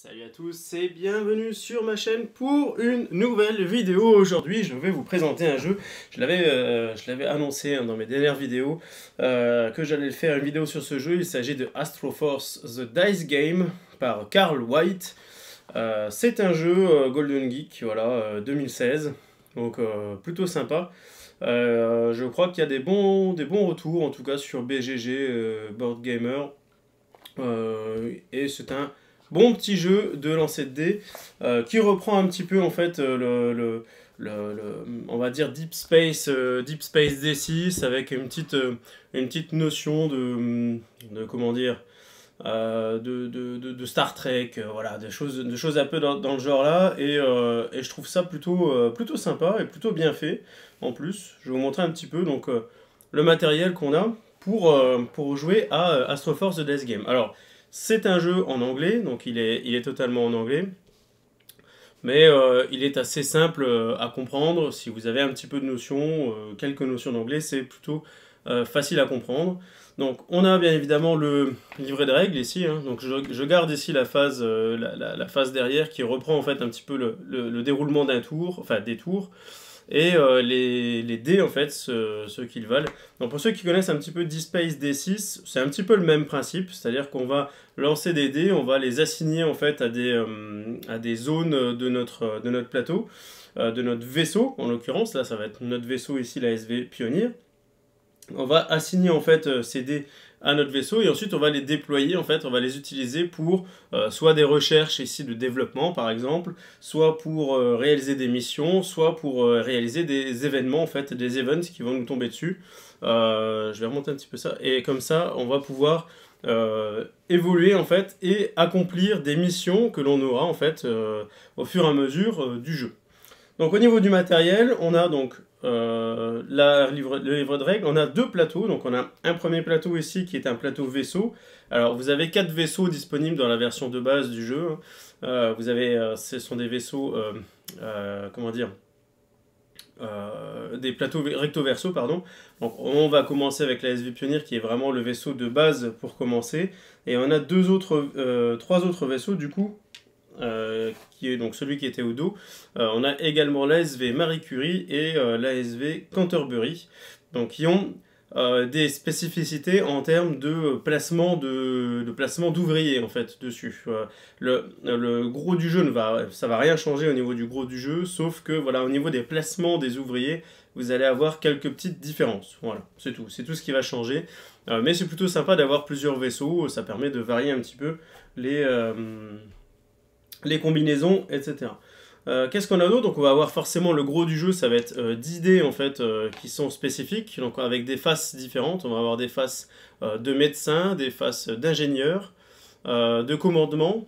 Salut à tous et bienvenue sur ma chaîne pour une nouvelle vidéo. Aujourd'hui, je vais vous présenter un jeu. Je l'avais euh, annoncé hein, dans mes dernières vidéos euh, que j'allais faire une vidéo sur ce jeu. Il s'agit de Astro Force The Dice Game par Carl White. Euh, c'est un jeu Golden Geek, voilà, 2016. Donc plutôt sympa. je crois qu'il y a des bons, des bons retours, en tout cas sur BGG Board Gamer. et c'est un Bon petit jeu de lancer de dés euh, qui reprend un petit peu en fait euh, le, le, on va dire Deep Space, euh, Deep Space D6 avec une petite, une petite notion de, hum, de comment dire de, de, de, Star Trek, voilà, des choses, des choses un peu dans, le genre là, et, je trouve ça plutôt, plutôt sympa et plutôt bien fait en plus. Je vais vous montrer un petit peu donc, le matériel qu'on a pour, pour jouer à Astro Force The Death Game. Alors, c'est un jeu en anglais, donc il est, totalement en anglais. Mais euh, il est assez simple euh, à comprendre. Si vous avez un petit peu de notions, euh, quelques notions d'anglais, c'est plutôt facile à comprendre. Donc on a bien évidemment le livret de règles ici. Hein. Donc je, garde ici la phase, la, phase, derrière qui reprend en fait un petit peu le, le déroulement d'un tour, enfin des tours et euh, les, les, dés en fait, ceux qu'ils valent. Donc pour ceux qui connaissent un petit peu D-Space D6, c'est un petit peu le même principe, c'est-à-dire qu'on va lancer des dés, on va les assigner en fait à des, euh, à des zones de notre, de notre plateau, euh, de notre vaisseau en l'occurrence, là ça va être notre vaisseau ici, la SV Pionnier. On va assigner en fait ces dés à notre vaisseau et ensuite on va les déployer en fait on va les utiliser pour euh, soit des recherches ici de développement par exemple soit pour euh, réaliser des missions soit pour euh, réaliser des événements en fait des events qui vont nous tomber dessus je vais remonter un petit peu ça et comme ça on va pouvoir évoluer en fait et accomplir des missions que l'on aura en fait au fur et à mesure du jeu donc au niveau du matériel on a donc euh, la le livre de règles, on a deux plateaux. Donc on a un premier plateau ici qui est un plateau vaisseau. Alors vous avez quatre vaisseaux disponibles dans la version de base du jeu. Hein. Euh, vous avez, euh, ce sont des vaisseaux, comment dire, des plateaux recto verso pardon. Donc on va commencer avec la SV Pioneer qui est vraiment le vaisseau de base pour commencer. Et on a deux autres, trois autres vaisseaux du coup euh, qui est donc celui qui était au dos. Euh, on a également l'ASV Marie Curie et euh, l'ASV Canterbury, donc qui ont des spécificités en termes de placement de, placement d'ouvriers en fait dessus. Le, gros du jeu ne va ça va rien changer au niveau du gros du jeu, sauf que voilà au niveau des placements des ouvriers, vous allez avoir quelques petites différences. Voilà, c'est tout, c'est tout ce qui va changer. mais c'est plutôt sympa d'avoir plusieurs vaisseaux, ça permet de varier un petit peu les, les combinaisons, etc. Euh, qu'est-ce qu'on a d'autre Donc on va avoir forcément le gros du jeu, ça va être euh, d'idées en fait euh, qui sont spécifiques, donc avec des faces différentes. On va avoir des faces de médecins, des faces d'ingénieurs, de commandement,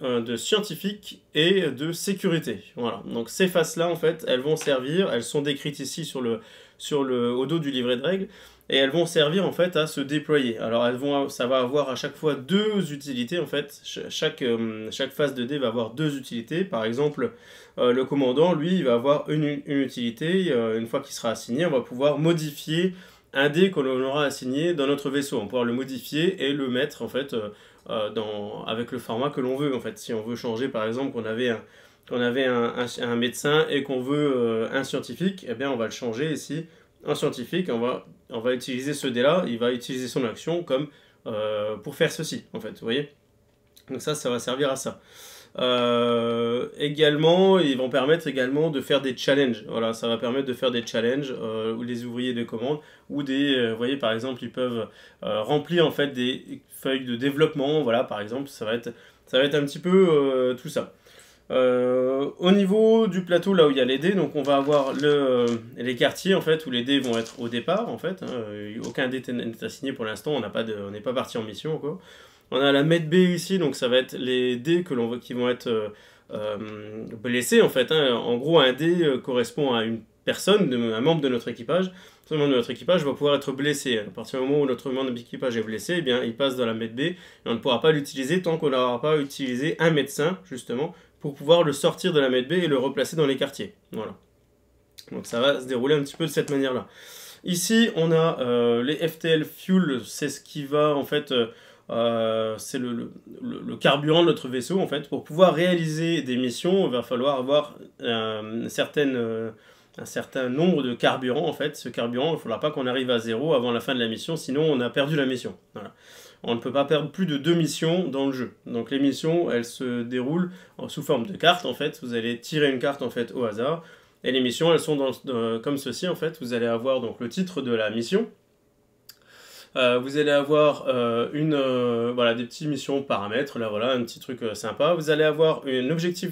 de scientifiques et de sécurité. Voilà. Donc ces faces là en fait, elles vont servir, elles sont décrites ici sur le, sur le, au dos du livret de règles et elles vont servir en fait à se déployer. Alors elles vont, ça va avoir à chaque fois deux utilités en fait. Chaque, euh, chaque phase de dé va avoir deux utilités. Par exemple, euh, le commandant, lui, il va avoir une, une utilité. Euh, une fois qu'il sera assigné, on va pouvoir modifier un dé qu'on aura assigné dans notre vaisseau. On va pouvoir le modifier et le mettre en fait dans, avec le format que l'on veut. En fait, si on veut changer, par exemple, qu'on avait un qu'on avait un, un, médecin et qu'on veut un scientifique, Et eh bien on va le changer ici un scientifique, on va on va utiliser ce dé-là, il va utiliser son action comme euh, pour faire ceci, en fait, vous voyez Donc ça, ça va servir à ça. Euh, également, ils vont permettre également de faire des challenges. Voilà, ça va permettre de faire des challenges euh, où les ouvriers de commande ou des, vous voyez par exemple, ils peuvent remplir en fait des feuilles de développement. Voilà, par exemple, ça va être, ça va être un petit peu tout ça. Euh, au niveau du plateau, là où il y a les dés, donc on va avoir euh, les quartiers en fait où les dés vont être au départ en fait. Hein. Euh, aucun dé n'est assigné pour l'instant, on n'est pas parti en mission On a la med B ici, donc ça va être les dés qui vont être blessés en fait. Hein. En gros, un dé correspond à une personne, un membre de notre équipage. Ce membre de notre équipage va pouvoir être blessé. À partir du moment où notre membre d'équipage est blessé, eh bien, il passe dans la med B et on ne pourra pas l'utiliser tant qu'on n'aura pas utilisé un médecin justement pour pouvoir le sortir de la Med B et le replacer dans les quartiers. Voilà. Donc ça va se dérouler un petit peu de cette manière-là. Ici, on a euh, les FTL Fuel, c'est ce qui va en fait... Euh, euh, c'est le, carburant de notre vaisseau en fait. Pour pouvoir réaliser des missions, il va falloir avoir un certain nombre de carburants en fait. Ce carburant, il ne faudra pas qu'on arrive à zéro avant la fin de la mission, sinon on a perdu la mission on ne peut pas perdre plus de deux missions dans le jeu. Donc les missions, elles se déroulent sous forme de cartes en fait. Vous allez tirer une carte en fait au hasard. Et les missions, elles sont comme ceci en fait. Vous allez avoir donc le titre de la mission. Euh, vous allez avoir euh, une, euh, voilà, des petites missions paramètres, là voilà, un petit truc sympa. Vous allez avoir un objectif,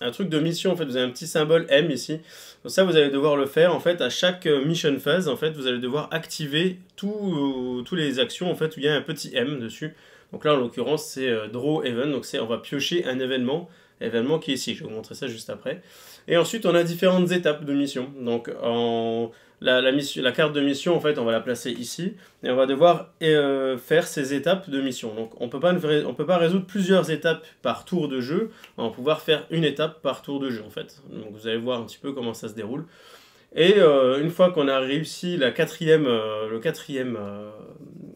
un truc de mission en fait vous avez un petit symbole M ici donc ça vous allez devoir le faire en fait à chaque euh, mission phase en fait vous allez devoir activer euh, tous toutes les actions en fait où il y a un petit M dessus donc là en l'occurrence c'est euh, draw event donc c'est on va piocher un événement événement qui est ici je vais vous montrer ça juste après et ensuite on a différentes étapes de mission donc en la, carte de mission, en fait, on va la placer ici, et on va devoir euh, faire ces étapes de mission. Donc on ne peut pas résoudre plusieurs étapes par tour de jeu, on va pouvoir faire une étape par tour de jeu, en fait. Donc vous allez voir un petit peu comment ça se déroule. Et euh, une fois qu'on a réussi la quatrième, euh, le quatrième,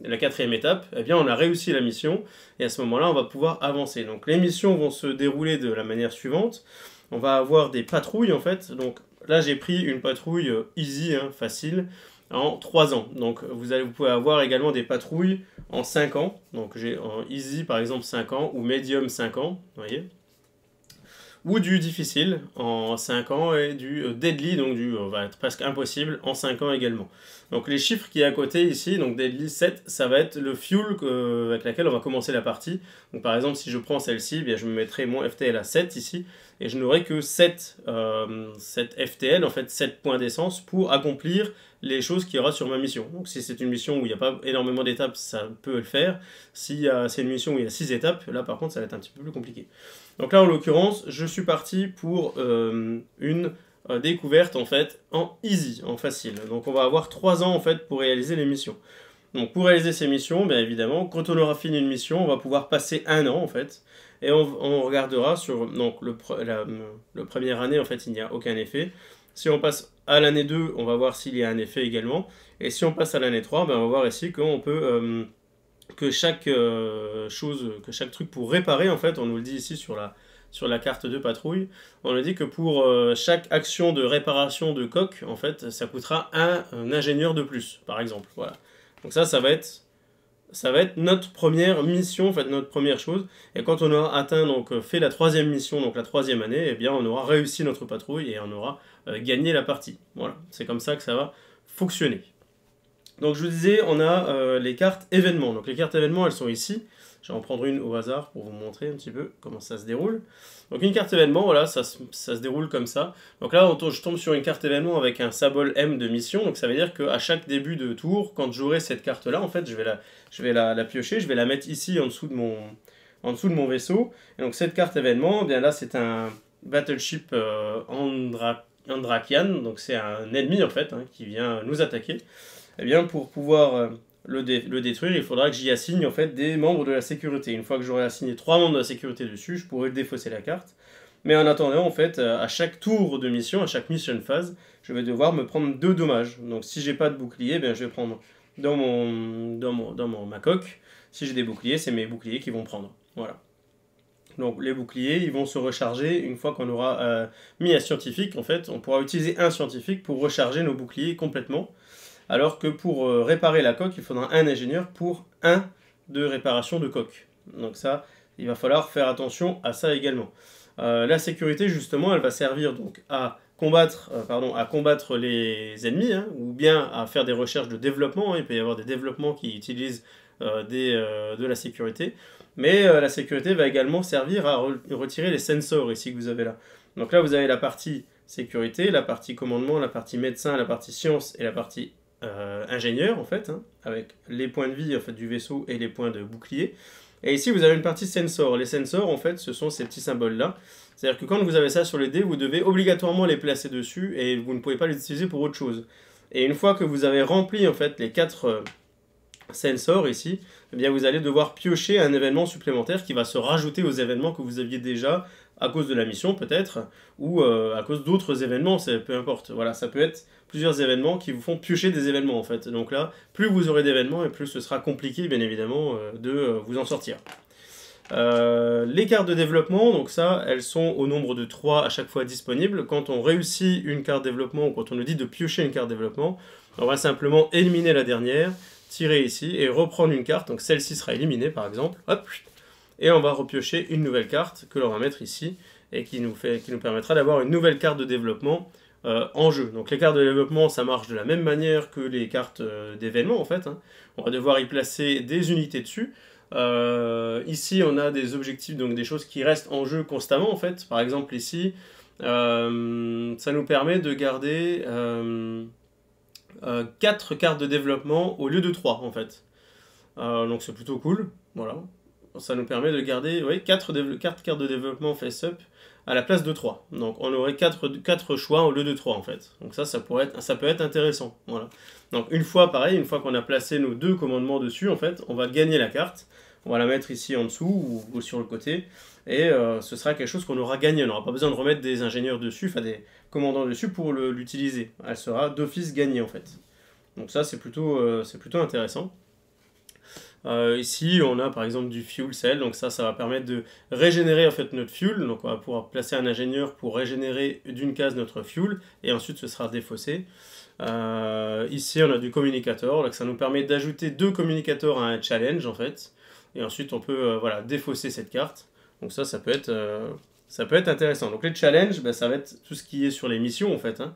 la quatrième étape, eh bien on a réussi la mission, et à ce moment-là, on va pouvoir avancer. Donc les missions vont se dérouler de la manière suivante. On va avoir des patrouilles, en fait, donc Là, j'ai pris une patrouille euh, easy, hein, facile, en 3 ans. Donc, euh, vous, allez, vous pouvez avoir également des patrouilles en 5 ans. Donc, j'ai en easy, par exemple, 5 ans, ou medium, 5 ans, vous voyez ou du difficile en 5 ans et du euh, deadly, donc du euh, va être presque impossible en 5 ans également. Donc les chiffres qui est à côté ici, donc deadly 7, ça va être le fuel euh, avec laquelle on va commencer la partie. Donc par exemple, si je prends celle-ci, eh je me mettrai mon FTL à 7 ici et je n'aurai que 7, FTL, en fait 7 points d'essence pour accomplir les choses qu'il y aura sur ma mission. Donc si c'est une mission où il n'y a pas énormément d'étapes, ça peut le faire. Si c'est une mission où il y a 6 étapes, là par contre ça va être un petit peu plus compliqué. Donc là, en l'occurrence, je suis parti pour euh, une euh, découverte en fait en easy, en facile. Donc on va avoir trois ans en fait pour réaliser les missions. Donc pour réaliser ces missions, bien évidemment, quand on aura fini une mission, on va pouvoir passer un an en fait. Et on, regardera sur... Donc le, la, première année, en fait, il n'y a aucun effet. Si on passe à l'année 2, on va voir s'il y a un effet également. Et si on passe à l'année 3, ben, on va voir ici qu'on peut... Euh, que chaque euh, chose, que chaque truc pour réparer, en fait, on nous le dit ici sur la, sur la carte de patrouille, on nous dit que pour euh, chaque action de réparation de coque, en fait, ça coûtera un, ingénieur de plus, par exemple. Voilà. Donc ça, ça va être, ça va être notre première mission, en fait, notre première chose. Et quand on aura atteint, donc, euh, fait la troisième mission, donc la troisième année, eh bien, on aura réussi notre patrouille et on aura gagné la partie. Voilà. C'est comme ça que ça va fonctionner. Donc je vous disais, on a euh, les cartes événements. Donc les cartes événements, elles sont ici. Je vais en prendre une au hasard pour vous montrer un petit peu comment ça se déroule. Donc une carte événement, voilà, ça, se déroule comme ça. Donc là, je tombe sur une carte événement avec un symbole M de mission. Donc ça veut dire qu'à chaque début de tour, quand j'aurai cette carte-là, en fait, je vais, la, piocher, je vais la mettre ici en dessous de mon, vaisseau. Et donc cette carte événement, eh bien là, c'est un battleship euh, Andrakian. Donc c'est un ennemi, en fait, hein, qui vient nous attaquer eh bien pour pouvoir euh, le, détruire, il faudra que j'y assigne en fait des membres de la sécurité. Une fois que j'aurai assigné trois membres de la sécurité dessus, je pourrai défausser la carte. Mais en attendant, en fait, euh, à chaque tour de mission, à chaque mission phase, je vais devoir me prendre deux dommages. Donc si j'ai pas de bouclier, eh bien, je vais prendre dans, mon, dans, mon, ma coque. Si j'ai des boucliers, c'est mes boucliers qui vont prendre. Voilà. Donc les boucliers, ils vont se recharger une fois qu'on aura euh, mis un scientifique. En fait, on pourra utiliser un scientifique pour recharger nos boucliers complètement alors que pour euh, réparer la coque, il faudra un ingénieur pour un de réparation de coque. Donc ça, il va falloir faire attention à ça également. Euh, la sécurité, justement, elle va servir donc à combattre, euh, pardon, à combattre les ennemis, hein, ou bien à faire des recherches de développement. Hein. Il peut y avoir des développements qui utilisent de la sécurité. Mais la sécurité va également servir à retirer les sensors ici que vous avez là. Donc là, vous avez la partie sécurité, la partie commandement, la partie médecin, la partie science et la partie euh, ingénieur, en fait, hein, avec les points de vie en fait, du vaisseau et les points de bouclier. Et ici, vous avez une partie sensor. Les sensors, en fait, ce sont ces petits symboles-là. C'est-à-dire que quand vous avez ça sur les dés, vous devez obligatoirement les placer dessus et vous ne pouvez pas les utiliser pour autre chose. Et une fois que vous avez rempli, en fait, les quatre... Euh, sensors ici, eh bien vous allez devoir piocher un événement supplémentaire qui va se rajouter aux événements que vous aviez déjà à cause de la mission peut-être, ou euh, à cause d'autres événements, peu importe. Voilà, ça peut être plusieurs événements qui vous font piocher des événements en fait. Donc là, plus vous aurez d'événements et plus ce sera compliqué bien évidemment euh, de euh, vous en sortir. Euh, les cartes de développement, donc ça, elles sont au nombre de 3 à chaque fois disponibles. Quand on réussit une carte développement ou quand on nous dit de piocher une carte développement, on va simplement éliminer la dernière, tirer ici et reprendre une carte. Donc celle-ci sera éliminée par exemple. Hop Et on va repiocher une nouvelle carte que l'on va mettre ici et qui nous, fait, qui nous permettra d'avoir une nouvelle carte de développement euh, en jeu. Donc les cartes de développement, ça marche de la même manière que les cartes d'événement euh, d'événements en fait. Hein. On va devoir y placer des unités dessus. Euh, ici, on a des objectifs, donc des choses qui restent en jeu constamment en fait. Par exemple ici, ça nous permet de garder 4 cartes de développement au lieu de 3 en fait. donc c'est plutôt cool, voilà. Ça nous permet de garder ouais, quatre 4 cartes de développement face-up à la place de 3. Donc on aurait 4, quatre choix au lieu de 3 en fait. Donc ça, ça, pourrait être, ça peut être intéressant. Voilà. Donc une fois, pareil, une fois qu'on a placé nos deux commandements dessus, en fait, on va gagner la carte. On va la mettre ici en dessous ou, sur le côté. Et euh, ce sera quelque chose qu'on aura gagné. On n'aura pas besoin de remettre des ingénieurs dessus, enfin des commandants dessus pour l'utiliser. Elle sera d'office gagnée en fait. Donc ça, c'est plutôt, euh, plutôt intéressant. Euh, ici, on a par exemple du fuel cell, donc ça, ça va permettre de régénérer en fait notre fuel. Donc on va pouvoir placer un ingénieur pour régénérer d'une case notre fuel, et ensuite ce sera défaussé. Euh, ici, on a du communicator, donc ça nous permet d'ajouter deux communicateurs à un challenge en fait, et ensuite on peut euh, voilà défausser cette carte. Donc ça, ça peut être ça peut être intéressant. Donc les challenges, ben, ça va être tout ce qui est sur les missions en fait. Hein.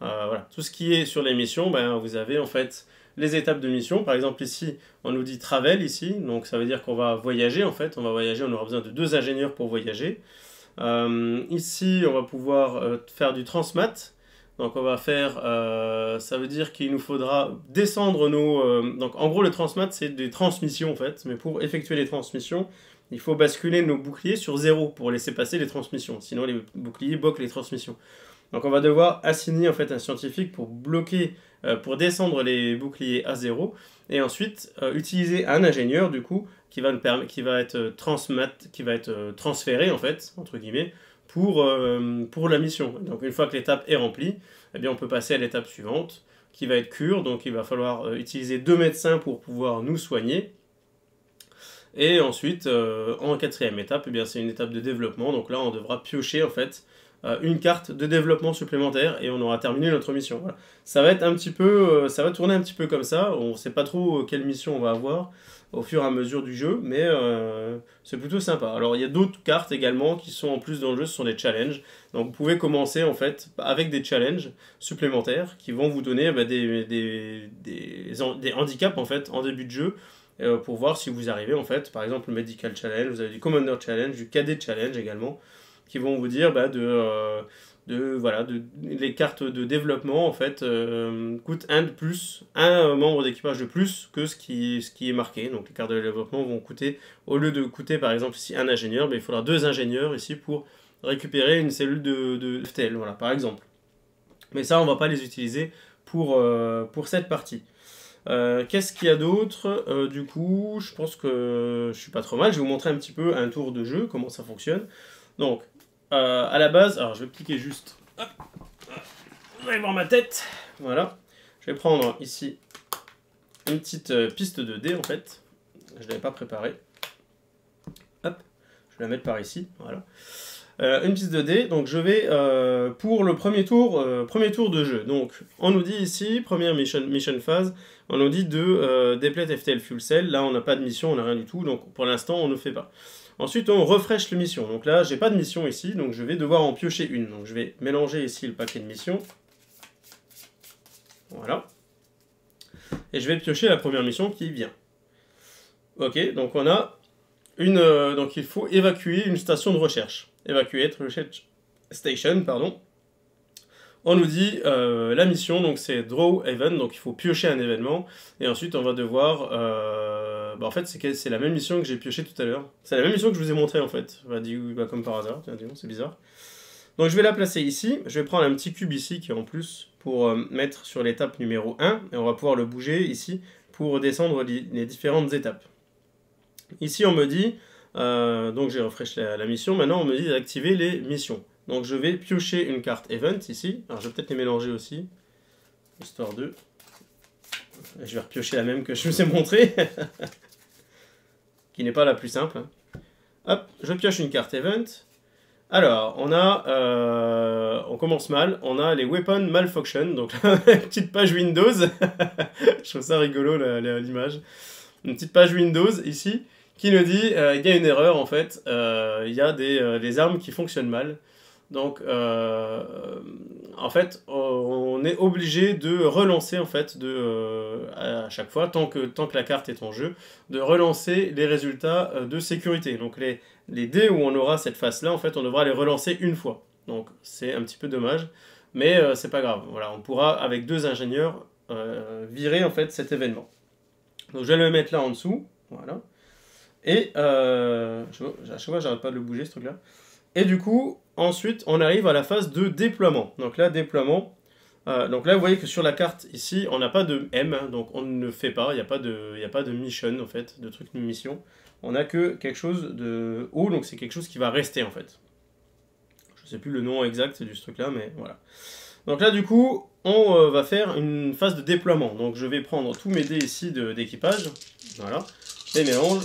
voilà, tout ce qui est sur les missions, ben, vous avez en fait les étapes de mission. Par exemple, ici, on nous dit travel ici, donc ça veut dire qu'on va voyager en fait. On va voyager, on aura besoin de deux ingénieurs pour voyager. Euh, ici, on va pouvoir euh, faire du transmat. Donc on va faire, euh, ça veut dire qu'il nous faudra descendre nos... donc en gros, le transmat, c'est des transmissions en fait. Mais pour effectuer les transmissions, il faut basculer nos boucliers sur zéro pour laisser passer les transmissions. Sinon, les boucliers bloquent les transmissions. Donc on va devoir assigner en fait un scientifique pour bloquer euh, pour descendre les boucliers à zéro et ensuite euh, utiliser un ingénieur du coup qui va, qui va être, euh, qui va être transféré en fait entre guillemets pour, la mission. Donc une fois que l'étape est remplie, eh bien, on peut passer à l'étape suivante, qui va être cure. Donc il va falloir utiliser deux médecins pour pouvoir nous soigner. Et ensuite, en quatrième étape, eh bien c'est une étape de développement. Donc là, on devra piocher en fait euh, une carte de développement supplémentaire et on aura terminé notre mission. Ça va être un petit peu, euh, ça va tourner un petit peu comme ça. On ne sait pas trop euh, quelle mission on va avoir au fur et à mesure du jeu, mais c'est plutôt sympa. Alors il y a d'autres cartes également qui sont en plus dans le jeu, ce sont des challenges. Donc vous pouvez commencer en fait avec des challenges supplémentaires qui vont vous donner bah, des, handicaps en fait en début de jeu pour voir si vous arrivez en fait. Par exemple le Medical Challenge, vous avez du Commander Challenge, du Cadet Challenge également qui vont vous dire bah, de, euh, de, voilà, les cartes de développement en fait euh, coûtent un de plus, un membre d'équipage de plus que ce qui, ce qui est marqué. Donc les cartes de développement vont coûter, au lieu de coûter par exemple ici un ingénieur, mais ben, il faudra deux ingénieurs ici pour récupérer une cellule de, de FTL, voilà, par exemple. Mais ça, on ne va pas les utiliser pour, euh, pour cette partie. Qu'est-ce qu'il y a d'autre Du coup, je pense que je suis pas trop mal. Je vais vous montrer un petit peu un tour de jeu, comment ça fonctionne. Donc, euh, à la base, alors je vais cliquer juste. voir ma tête. Voilà. Je vais prendre ici une petite euh, piste de dés en fait. Je ne l'avais pas préparée. Hop. Je vais la mettre par ici. Voilà. Euh, une piste de dés. Donc je vais pour le premier tour, premier tour de jeu. Donc on nous dit ici, première mission, phase, on nous dit de déplète FTL Fuel Cell. Là on n'a pas de mission, on n'a rien du tout. Donc pour l'instant on ne fait pas. Ensuite, on refresh les missions. Donc là, j'ai pas de mission ici, donc je vais devoir en piocher une. Donc je vais mélanger ici le paquet de missions. Voilà. Et je vais piocher la première mission qui vient. Ok, donc on a une... Euh, donc il faut évacuer une station de recherche. Évacuer recherche station, pardon. On nous dit euh, la mission, donc c'est draw event, donc il faut piocher un événement. Et ensuite, on va devoir... Euh, bah, en fait, c'est la même mission que j'ai pioché tout à l'heure. C'est la même mission que je vous ai montrée, en fait. Bah, bah, comme par hasard, c'est bizarre. Donc je vais la placer ici, je vais prendre un petit cube ici qui est en plus pour euh, mettre sur l'étape numéro 1 et on va pouvoir le bouger ici pour descendre les différentes étapes. Ici on me dit, euh, donc j'ai refresh la, la, mission, maintenant on me dit d'activer les missions. Donc je vais piocher une carte event ici, alors je vais peut-être les mélanger aussi, histoire 2. Je vais repiocher la même que je vous ai montrée. qui n'est pas la plus simple. Hop, je pioche une carte event. Alors, on a, euh, on commence mal, on a les Weapon Malfunction, donc une petite page Windows, je trouve ça rigolo l'image, une petite page Windows ici, qui nous dit, euh, il y a une erreur en fait, euh, il y a des armes qui fonctionnent mal, donc, euh, en fait, on est obligé de relancer, en fait, de, euh, à chaque fois, tant que, tant que la carte est en jeu, de relancer les résultats euh, de sécurité. Donc, les, les dés où on aura cette face-là, en fait, on devra les relancer une fois. Donc, c'est un petit peu dommage, mais c'est pas grave. Voilà, on pourra, avec deux ingénieurs, virer, en fait, cet événement. Donc, je vais le mettre là en dessous. Voilà. Et, je, à chaque fois, j'arrête pas de le bouger, ce truc-là. Et du coup, Ensuite, on arrive à la phase de déploiement. Donc là, déploiement. Euh, donc là, vous voyez que sur la carte ici, on n'a pas de M, donc on ne le fait pas. Il n'y a, pas de, mission, en fait, de truc de mission. On n'a que quelque chose de haut, donc c'est quelque chose qui va rester, en fait. Je ne sais plus le nom exact du truc-là, mais voilà. Donc là, du coup, on euh, va faire une phase de déploiement. Donc je vais prendre tous mes dés ici d'équipage. Voilà. Les mélanges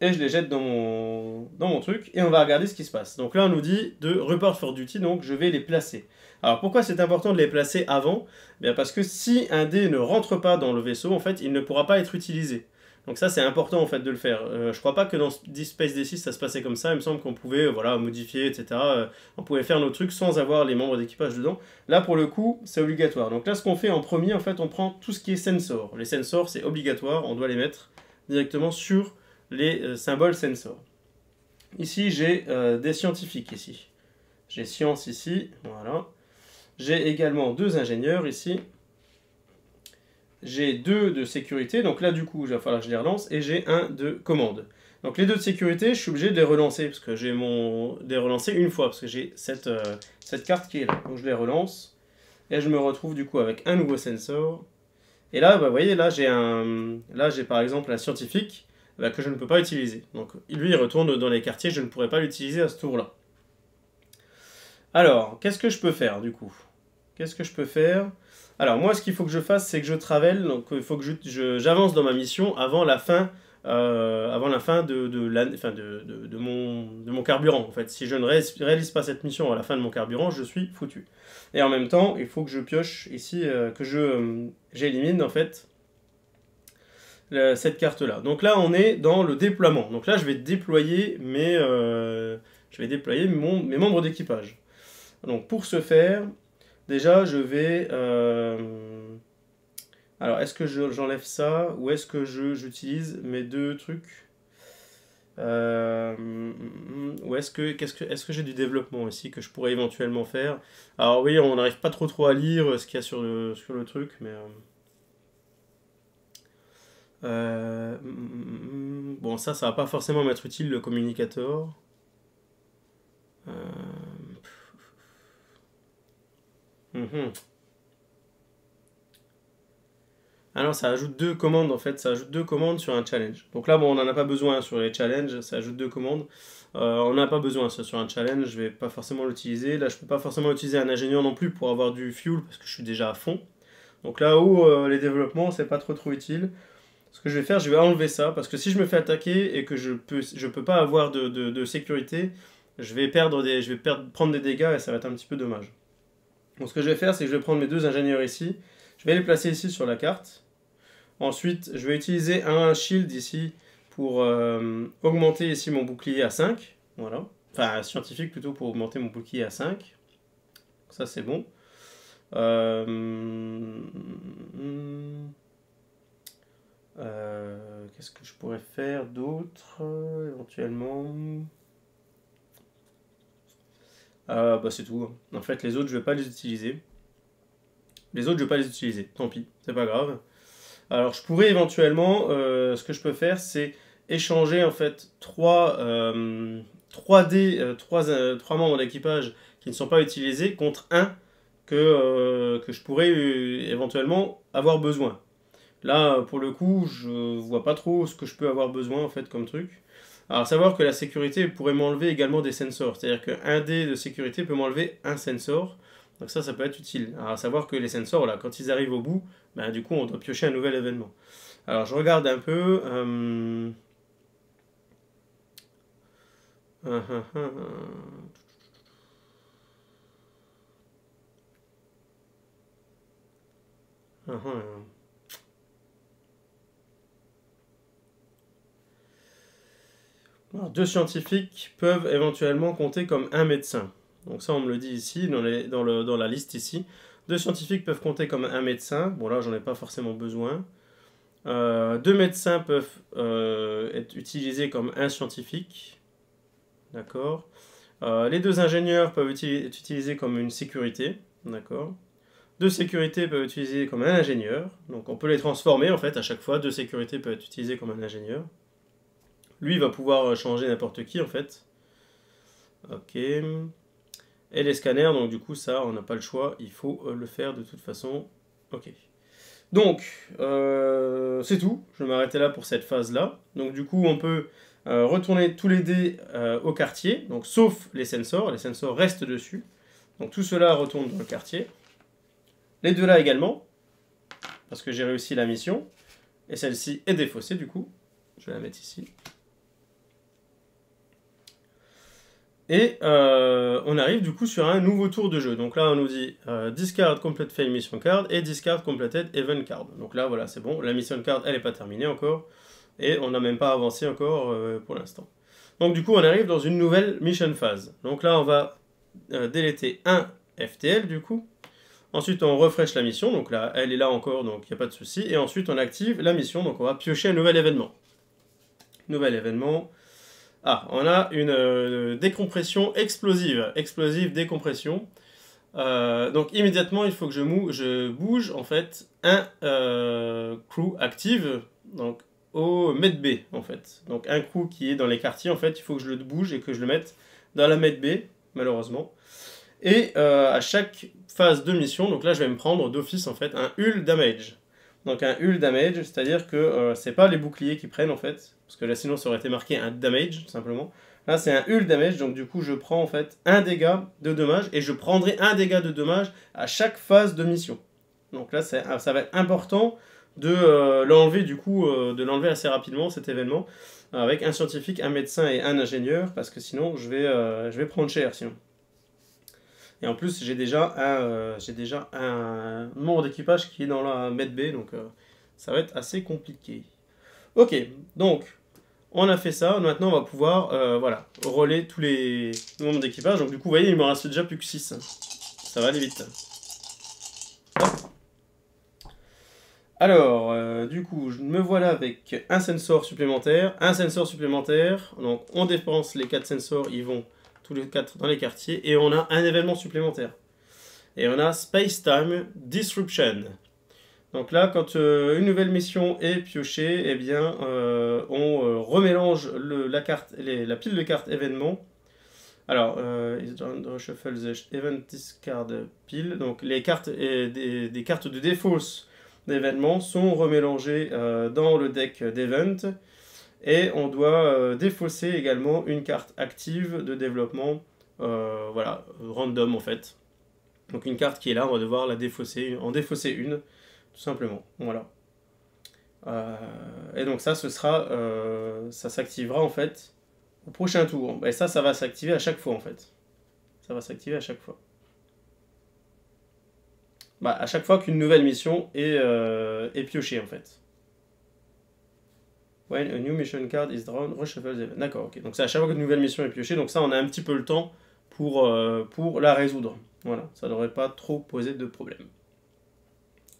et je les jette dans mon, dans mon truc et on va regarder ce qui se passe. Donc là, on nous dit de report for duty, donc je vais les placer. Alors pourquoi c'est important de les placer avant eh Bien Parce que si un dé ne rentre pas dans le vaisseau, en fait, il ne pourra pas être utilisé. Donc ça, c'est important en fait de le faire. Je euh, je crois pas que dans Space D6 ça se passait comme ça. Il me semble qu'on pouvait euh, voilà modifier, etc. Euh, on pouvait faire nos trucs sans avoir les membres d'équipage dedans. Là, pour le coup, c'est obligatoire. Donc là, ce qu'on fait en premier, en fait, on prend tout ce qui est sensor. Les sensors, c'est obligatoire. On doit les mettre directement sur les euh, symboles sensor. Ici, j'ai euh, des scientifiques ici. J'ai science ici, voilà. J'ai également deux ingénieurs ici. J'ai deux de sécurité, donc là du coup, il va falloir que je les relance, et j'ai un de commande. Donc les deux de sécurité, je suis obligé de les relancer, parce que j'ai mon... de les relancer une fois, parce que j'ai cette, euh, cette carte qui est là. Donc je les relance, et je me retrouve du coup avec un nouveau sensor. Et là, bah, vous voyez, là j'ai un... Là j'ai par exemple un scientifique bah, que je ne peux pas utiliser. Donc lui, il retourne dans les quartiers, je ne pourrais pas l'utiliser à ce tour-là. Alors, qu'est-ce que je peux faire du coup Qu'est-ce que je peux faire Alors moi, ce qu'il faut que je fasse, c'est que je travaille, donc il faut que j'avance dans ma mission avant la fin, euh, avant la fin, de, de, mon, de mon carburant. En fait, si je ne réalise pas cette mission à la fin de mon carburant, je suis foutu. Et en même temps, il faut que je pioche ici, euh, que je euh, j'élimine en fait cette carte-là. Donc là, on est dans le déploiement. Donc là, je vais déployer mes, euh, je vais déployer mes membres d'équipage. Donc pour ce faire, déjà, je vais... Euh, alors, est-ce que j'enlève ça ou est-ce que j'utilise mes deux trucs euh, ou est-ce que, quest ce que, est que j'ai du développement aussi que je pourrais éventuellement faire Alors oui, on n'arrive pas trop trop à lire ce qu'il y a sur le, sur le truc, mais... Euh, mm, mm, mm, bon, ça, ça va pas forcément m'être utile, le communicator. Euh, mhm. Alors, ah ça ajoute deux commandes, en fait. Ça ajoute deux commandes sur un challenge. Donc là, bon, on n'en a pas besoin sur les challenges. Ça ajoute deux commandes. Euh, on n'a pas besoin, ça, sur un challenge. Je vais pas forcément l'utiliser. Là, je peux pas forcément utiliser un ingénieur non plus pour avoir du fuel, parce que je suis déjà à fond. Donc là où, les développements, c'est pas trop trop utile. Ce que je vais faire, je vais enlever ça, parce que si je me fais attaquer et que je peux, je peux pas avoir de, sécurité, je vais, perdre des, je vais perdre, prendre des dégâts et ça va être un petit peu dommage. Donc ce que je vais faire, c'est que je vais prendre mes deux ingénieurs ici, je vais les placer ici sur la carte. Ensuite, je vais utiliser un shield ici pour euh, augmenter ici mon bouclier à 5. Voilà. Enfin, scientifique plutôt pour augmenter mon bouclier à 5. ça, c'est bon. Euh... Euh, qu'est-ce que je pourrais faire d'autre éventuellement ah, bah c'est tout. Hein. En fait, les autres, je vais pas les utiliser. Les autres, je vais pas les utiliser. Tant pis, c'est pas grave. Alors, je pourrais éventuellement, euh, ce que je peux faire, c'est échanger en fait 3, 3D, 3, membres d'équipage qui ne sont pas utilisés contre un que, euh, que je pourrais éventuellement avoir besoin. Là, pour le coup, je vois pas trop ce que je peux avoir besoin en fait comme truc. Alors, savoir que la sécurité pourrait m'enlever également des sensors, c'est-à-dire qu'un dé de sécurité peut m'enlever un sensor. Donc ça, ça peut être utile. Alors, à savoir que les sensors, là, quand ils arrivent au bout, ben, du coup, on doit piocher un nouvel événement. Alors, je regarde un peu. Euh, Ah, deux scientifiques peuvent éventuellement compter comme un médecin. Donc ça, on me le dit ici, dans, la liste ici. Deux scientifiques peuvent compter comme un médecin. Bon là, j'en ai pas forcément besoin. Euh, deux médecins peuvent euh, être utilisés comme un scientifique. D'accord. Euh, les deux ingénieurs peuvent être utilisés comme une sécurité. D'accord. Deux sécurités peuvent être utilisées comme un ingénieur. Donc on peut les transformer en fait à chaque fois. Deux sécurités peuvent être utilisées comme un ingénieur. Lui, il va pouvoir euh, changer n'importe qui, en fait. Ok. Et les scanners, donc du coup, ça, on n'a pas le choix. Il faut euh, le faire de toute façon. Ok. Donc, euh, c'est tout. Je vais m'arrêter là pour cette phase-là. Donc du coup, on peut retourner tous les dés au quartier, donc sauf les sensors. Les sensors restent dessus. Donc tout cela retourne dans le quartier. Les deux là également, parce que j'ai réussi la mission. Et celle-ci est défaussée du coup. Je vais la mettre ici. Et euh, on arrive du coup sur un nouveau tour de jeu. Donc là, on nous dit euh, discard complete fail mission card et discard completed event card. Donc là, voilà, c'est bon. La mission card, elle n'est pas terminée encore. Et on n'a même pas avancé encore euh, pour l'instant. Donc du coup, on arrive dans une nouvelle mission phase. Donc là, on va déléter un FTL du coup. Ensuite, on refresh la mission. Donc là, elle est là encore, donc il n'y a pas de souci. Et ensuite, on active la mission. Donc on va piocher un nouvel événement. Nouvel événement. Ah, on a une euh, décompression explosive. Explosive, décompression. Euh, donc immédiatement, il faut que je, mou je bouge en fait un euh, crew active donc au med B en fait. Donc un crew qui est dans les quartiers en fait, il faut que je le bouge et que je le mette dans la med B malheureusement. Et à chaque phase de mission, donc là je vais me prendre d'office en fait un hull damage donc un hull damage, c'est-à-dire que euh, c'est pas les boucliers qui prennent en fait, parce que là sinon ça aurait été marqué un damage simplement. Là c'est un hull damage, donc du coup je prends en fait un dégât de dommage et je prendrai un dégât de dommage à chaque phase de mission. Donc là ça va être important de euh, l'enlever du coup, euh, de l'enlever assez rapidement cet événement avec un scientifique, un médecin et un ingénieur, parce que sinon je vais, je vais prendre cher sinon. Et en plus, j'ai déjà un, euh, j'ai déjà un membre d'équipage qui est dans la med B, donc euh, ça va être assez compliqué. Ok, donc on a fait ça. Maintenant, on va pouvoir euh, voilà, relayer tous les membres d'équipage. Donc du coup, vous voyez, il me reste déjà plus que 6. Ça va aller vite. Alors, du coup, je me voilà avec un sensor supplémentaire, un sensor supplémentaire. Donc, on dépense les 4 sensors, ils vont les quatre dans les quartiers, et on a un événement supplémentaire. Et on a Space Time Disruption. Donc là, quand euh, une nouvelle mission est piochée, et eh bien, euh, on euh, remélange la, carte, la pile de cartes événements. Alors, event discard pile. Donc les cartes et des, cartes de défauts d'événements sont remélangées dans le deck d'event. Et on doit euh, défausser également une carte active de développement, euh, voilà, random en fait. Donc une carte qui est là, on va devoir la défausser, en défausser une, tout simplement. Voilà. Euh, et donc ça, ce sera, ça s'activera en fait au prochain tour. Et ça, ça va s'activer à chaque fois en fait. Ça va s'activer à chaque fois. Bah, à chaque fois qu'une nouvelle mission est piochée en fait. When a new mission card is drawn, reshuffle D'accord, ok. Donc c'est à chaque fois une nouvelle mission est piochée, donc ça on a un petit peu le temps pour, euh, pour la résoudre. Voilà, ça devrait pas trop poser de problème.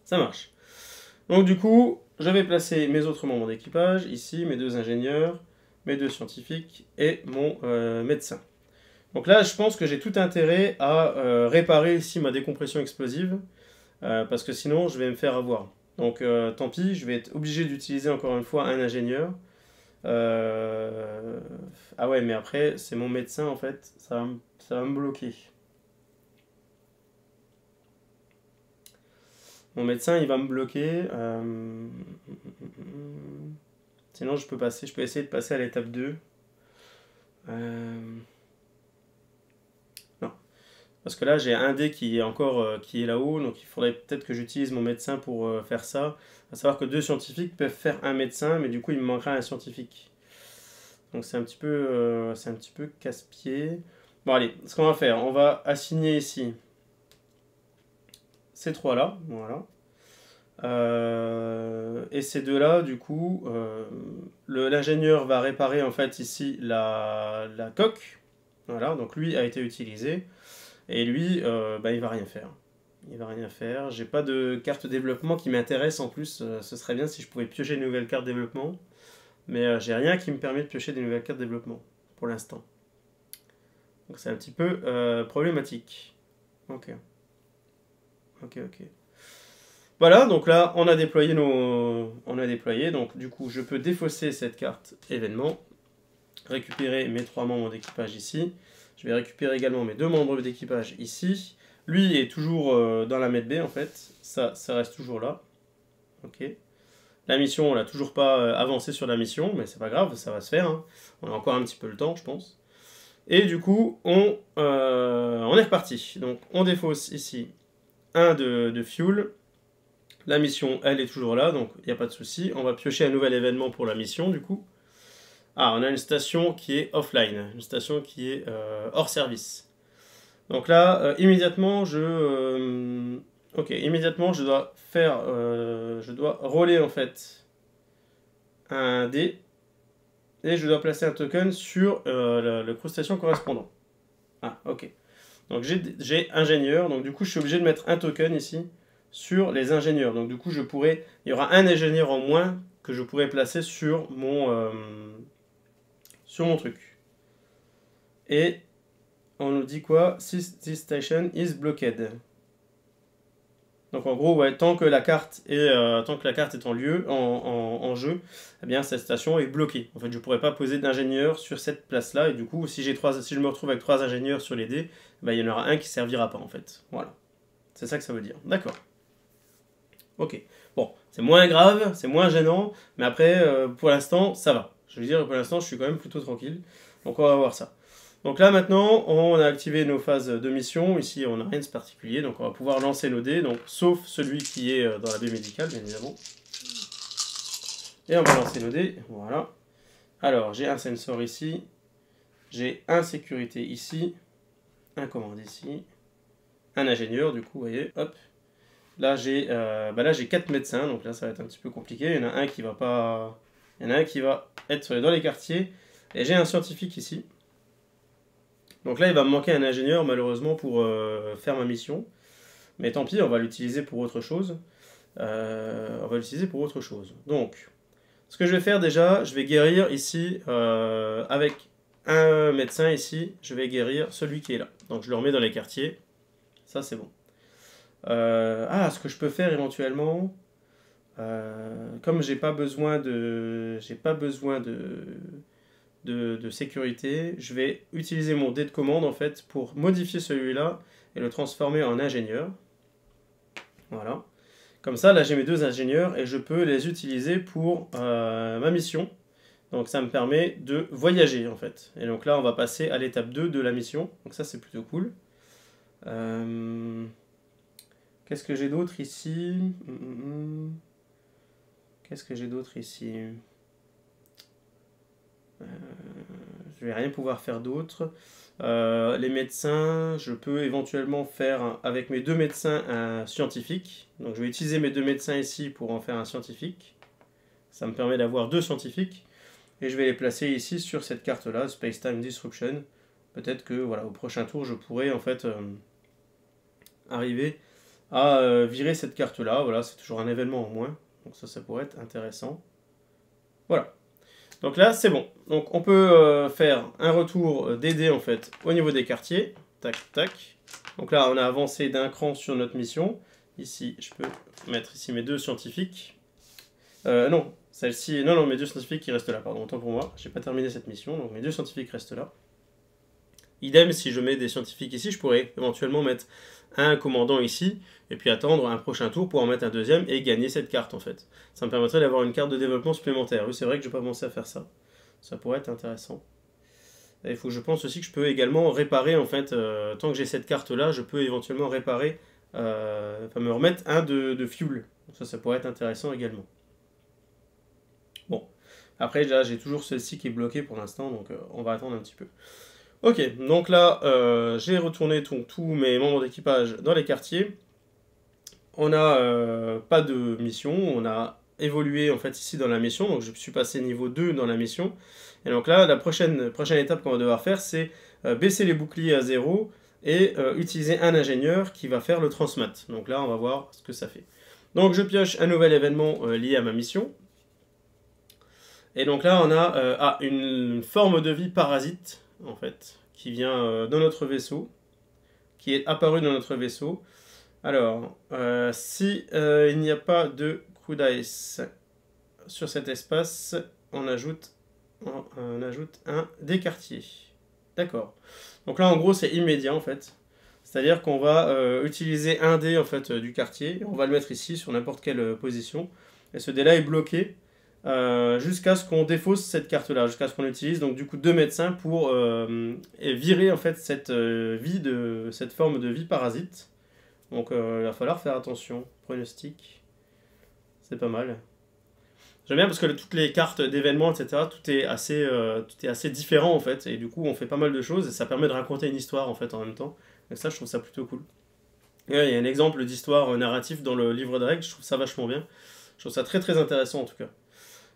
Ça marche. Donc du coup, je vais placer mes autres membres d'équipage, ici mes deux ingénieurs, mes deux scientifiques et mon euh, médecin. Donc là, je pense que j'ai tout intérêt à euh, réparer ici ma décompression explosive, parce que sinon je vais me faire avoir. Donc euh, tant pis, je vais être obligé d'utiliser encore une fois un ingénieur. Euh, ah ouais, mais après, c'est mon médecin en fait, ça va, ça va me bloquer. Mon médecin, il va me bloquer. Euh, sinon, je peux passer, je peux essayer de passer à l'étape 2. Euh... Parce que là, j'ai un dé qui est encore euh, qui est là-haut, donc il faudrait peut-être que j'utilise mon médecin pour euh, faire ça. À savoir que deux scientifiques peuvent faire un médecin, mais du coup, il me manquera un scientifique. Donc c'est un petit peu, euh, peu casse-pied. Bon allez, ce qu'on va faire, on va assigner ici ces trois là, voilà. et ces deux là, du coup, l'ingénieur va réparer en fait ici la coque. Voilà, donc lui a été utilisé. Et lui, euh, bah, il va rien faire. Il va rien faire. J'ai pas de carte développement qui m'intéresse en plus. Euh, ce serait bien si je pouvais piocher une nouvelle carte développement. Mais euh, j'ai rien qui me permet de piocher des nouvelles cartes développement pour l'instant. Donc c'est un petit peu problématique. Ok. Ok, ok. Voilà, donc là, on a déployé nos... On a déployé, donc du coup, je peux défausser cette carte événement, récupérer mes trois membres d'équipage ici, je vais récupérer également mes deux membres d'équipage ici. Lui est toujours euh, dans la mètre B en fait. Ça, ça reste toujours là. Ok. La mission, on l'a toujours pas euh, avancé sur la mission, mais c'est pas grave, ça va se faire. Hein. On a encore un petit peu le temps, je pense. Et du coup, on, euh, est reparti. Donc, on défausse ici un de fuel. La mission, elle est toujours là, donc il n'y a pas de souci. On va piocher un nouvel événement pour la mission, du coup. Ah, on a une station qui est offline, une station qui est euh, hors service. Donc là, euh, immédiatement, je... Euh, ok, immédiatement, je dois faire... je dois rouler en fait, un dé. Et je dois placer un token sur le, le crustation correspondant. Ah, ok. Donc j'ai ingénieur, donc du coup, je suis obligé de mettre un token ici sur les ingénieurs. Donc du coup, je pourrais... Il y aura un ingénieur en moins que je pourrais placer sur mon mon truc. Et on nous dit quoi This station is blocked. Donc en gros, ouais, tant que la carte est, euh, tant que la carte est en lieu, en, en, jeu, eh bien cette station est bloquée. En fait, je pourrais pas poser d'ingénieur sur cette place-là, et du coup, si, j'ai trois, si je me retrouve avec trois ingénieurs sur les dés, bah, il y en aura un qui servira pas, en fait. Voilà. C'est ça que ça veut dire. D'accord. Ok. Bon, c'est moins grave, c'est moins gênant, mais après, euh, pour l'instant, ça va. Je veux dire, pour l'instant, je suis quand même plutôt tranquille. Donc on va voir ça. Donc là maintenant, on a activé nos phases de mission. Ici, on n'a rien de particulier, donc on va pouvoir lancer nos dés, donc, sauf celui qui est euh, dans la baie médicale, bien évidemment. Et on va lancer nos dés, voilà. Alors, j'ai un sensor ici, j'ai un sécurité ici, un commande ici, un ingénieur, du coup, vous voyez, hop. Là, j'ai euh, 4 bah médecins, donc là, ça va être un petit peu compliqué. Il y en a un qui va pas il y en a un qui va être dans les quartiers. Et j'ai un scientifique ici. Donc là, il va me manquer un ingénieur, malheureusement, pour euh, faire ma mission. Mais tant pis, on va l'utiliser pour autre chose. Euh, on va l'utiliser pour autre chose. Donc, ce que je vais faire déjà, je vais guérir ici, euh, avec un médecin ici, je vais guérir celui qui est là. Donc je le remets dans les quartiers. Ça, c'est bon. ah, ce que je peux faire éventuellement... Euh, comme j'ai pas besoin de j'ai pas besoin de, sécurité, je vais utiliser mon dé de commande en fait pour modifier celui-là et le transformer en ingénieur. Voilà. Comme ça, là j'ai mes deux ingénieurs et je peux les utiliser pour euh, ma mission. Donc ça me permet de voyager en fait. Et donc là on va passer à l'étape 2 de la mission. Donc ça c'est plutôt cool. Euh, qu'est-ce que j'ai d'autre ici mm, mm, mm. Qu'est-ce que j'ai d'autre ici Je euh, Je vais rien pouvoir faire d'autre. Euh, les médecins, je peux éventuellement faire avec mes deux médecins un scientifique. Donc je vais utiliser mes deux médecins ici pour en faire un scientifique. Ça me permet d'avoir deux scientifiques. Et je vais les placer ici sur cette carte-là, Space Time Disruption. Peut-être que voilà, au prochain tour, je pourrais en fait euh, arriver à virer cette carte-là. Voilà, c'est toujours un événement au moins. Donc ça, ça pourrait être intéressant. Voilà. Donc là, c'est bon. Donc on peut euh, faire un retour euh, des en fait, au niveau des quartiers. Tac, tac. Donc là, on a avancé d'un cran sur notre mission. Ici, je peux mettre ici mes deux scientifiques. Euh, non, celle-ci... Non, non, mes deux scientifiques qui restent là, pardon. Autant pour moi, j'ai pas terminé cette mission, donc mes deux scientifiques restent là. Idem, si je mets des scientifiques ici, je pourrais éventuellement mettre un commandant ici, et puis attendre un prochain tour pour en mettre un deuxième et gagner cette carte en fait. Ça me permettrait d'avoir une carte de développement supplémentaire. Oui, c'est vrai que je n'ai pas pensé à faire ça. Ça pourrait être intéressant. il faut, que je pense aussi que je peux également réparer en fait, euh, tant que j'ai cette carte là, je peux éventuellement réparer, euh, enfin me remettre un de, de fuel. Ça, ça pourrait être intéressant également. Bon. Après, là, j'ai toujours celle-ci qui est bloquée pour l'instant, donc euh, on va attendre un petit peu. Ok, donc là, euh, j'ai retourné tous mes membres d'équipage dans les quartiers. On n'a euh, pas de mission, on a évolué en fait ici dans la mission, donc je suis passé niveau 2 dans la mission. Et donc là, la prochaine, prochaine étape qu'on va devoir faire, c'est euh, baisser les boucliers à zéro et utiliser un ingénieur qui va faire le transmat. Donc là, on va voir ce que ça fait. Donc je pioche un nouvel événement lié à ma mission. Et donc là, on a ah, une forme de vie parasite en fait, qui vient euh, dans notre vaisseau, qui est apparu dans notre vaisseau. Alors, euh, si euh, il n'y a pas de coup sur cet espace, on ajoute, on, ajoute un des quartiers. D'accord. Donc là, en gros, c'est immédiat, en fait. C'est-à-dire qu'on va euh, utiliser un dé, en fait, du quartier. On va le mettre ici, sur n'importe quelle position. Et ce dé-là est bloqué euh, jusqu'à ce qu'on défausse cette carte-là, jusqu'à ce qu'on utilise donc du coup deux médecins pour euh, virer en fait cette euh, vie de cette forme de vie parasite. Donc il va falloir faire attention. Pronostic, c'est pas mal. J'aime bien parce que toutes les cartes d'événements, etc., tout est, assez, tout est assez différent en fait. Et du coup, on fait pas mal de choses et ça permet de raconter une histoire en fait en même temps. Et ça, je trouve ça plutôt cool. il y a un exemple d'histoire narrative dans le livre de règles, je trouve ça vachement bien. Je trouve ça très très intéressant en tout cas.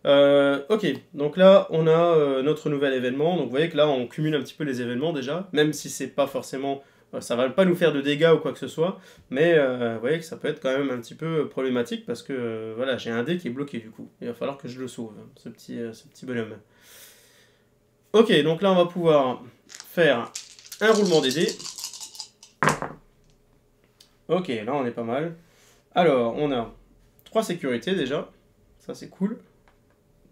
Euh, ok, donc là on a euh, notre nouvel événement, donc vous voyez que là on cumule un petit peu les événements déjà, même si c'est pas forcément, euh, ça va pas nous faire de dégâts ou quoi que ce soit, mais vous voyez que ça peut être quand même un petit peu problématique parce que voilà j'ai un dé qui est bloqué du coup, il va falloir que je le sauve, hein, ce petit, ce petit bonhomme. Ok, donc là on va pouvoir faire un roulement des dés. Ok, là on est pas mal. Alors on a 3 sécurités déjà, ça c'est cool.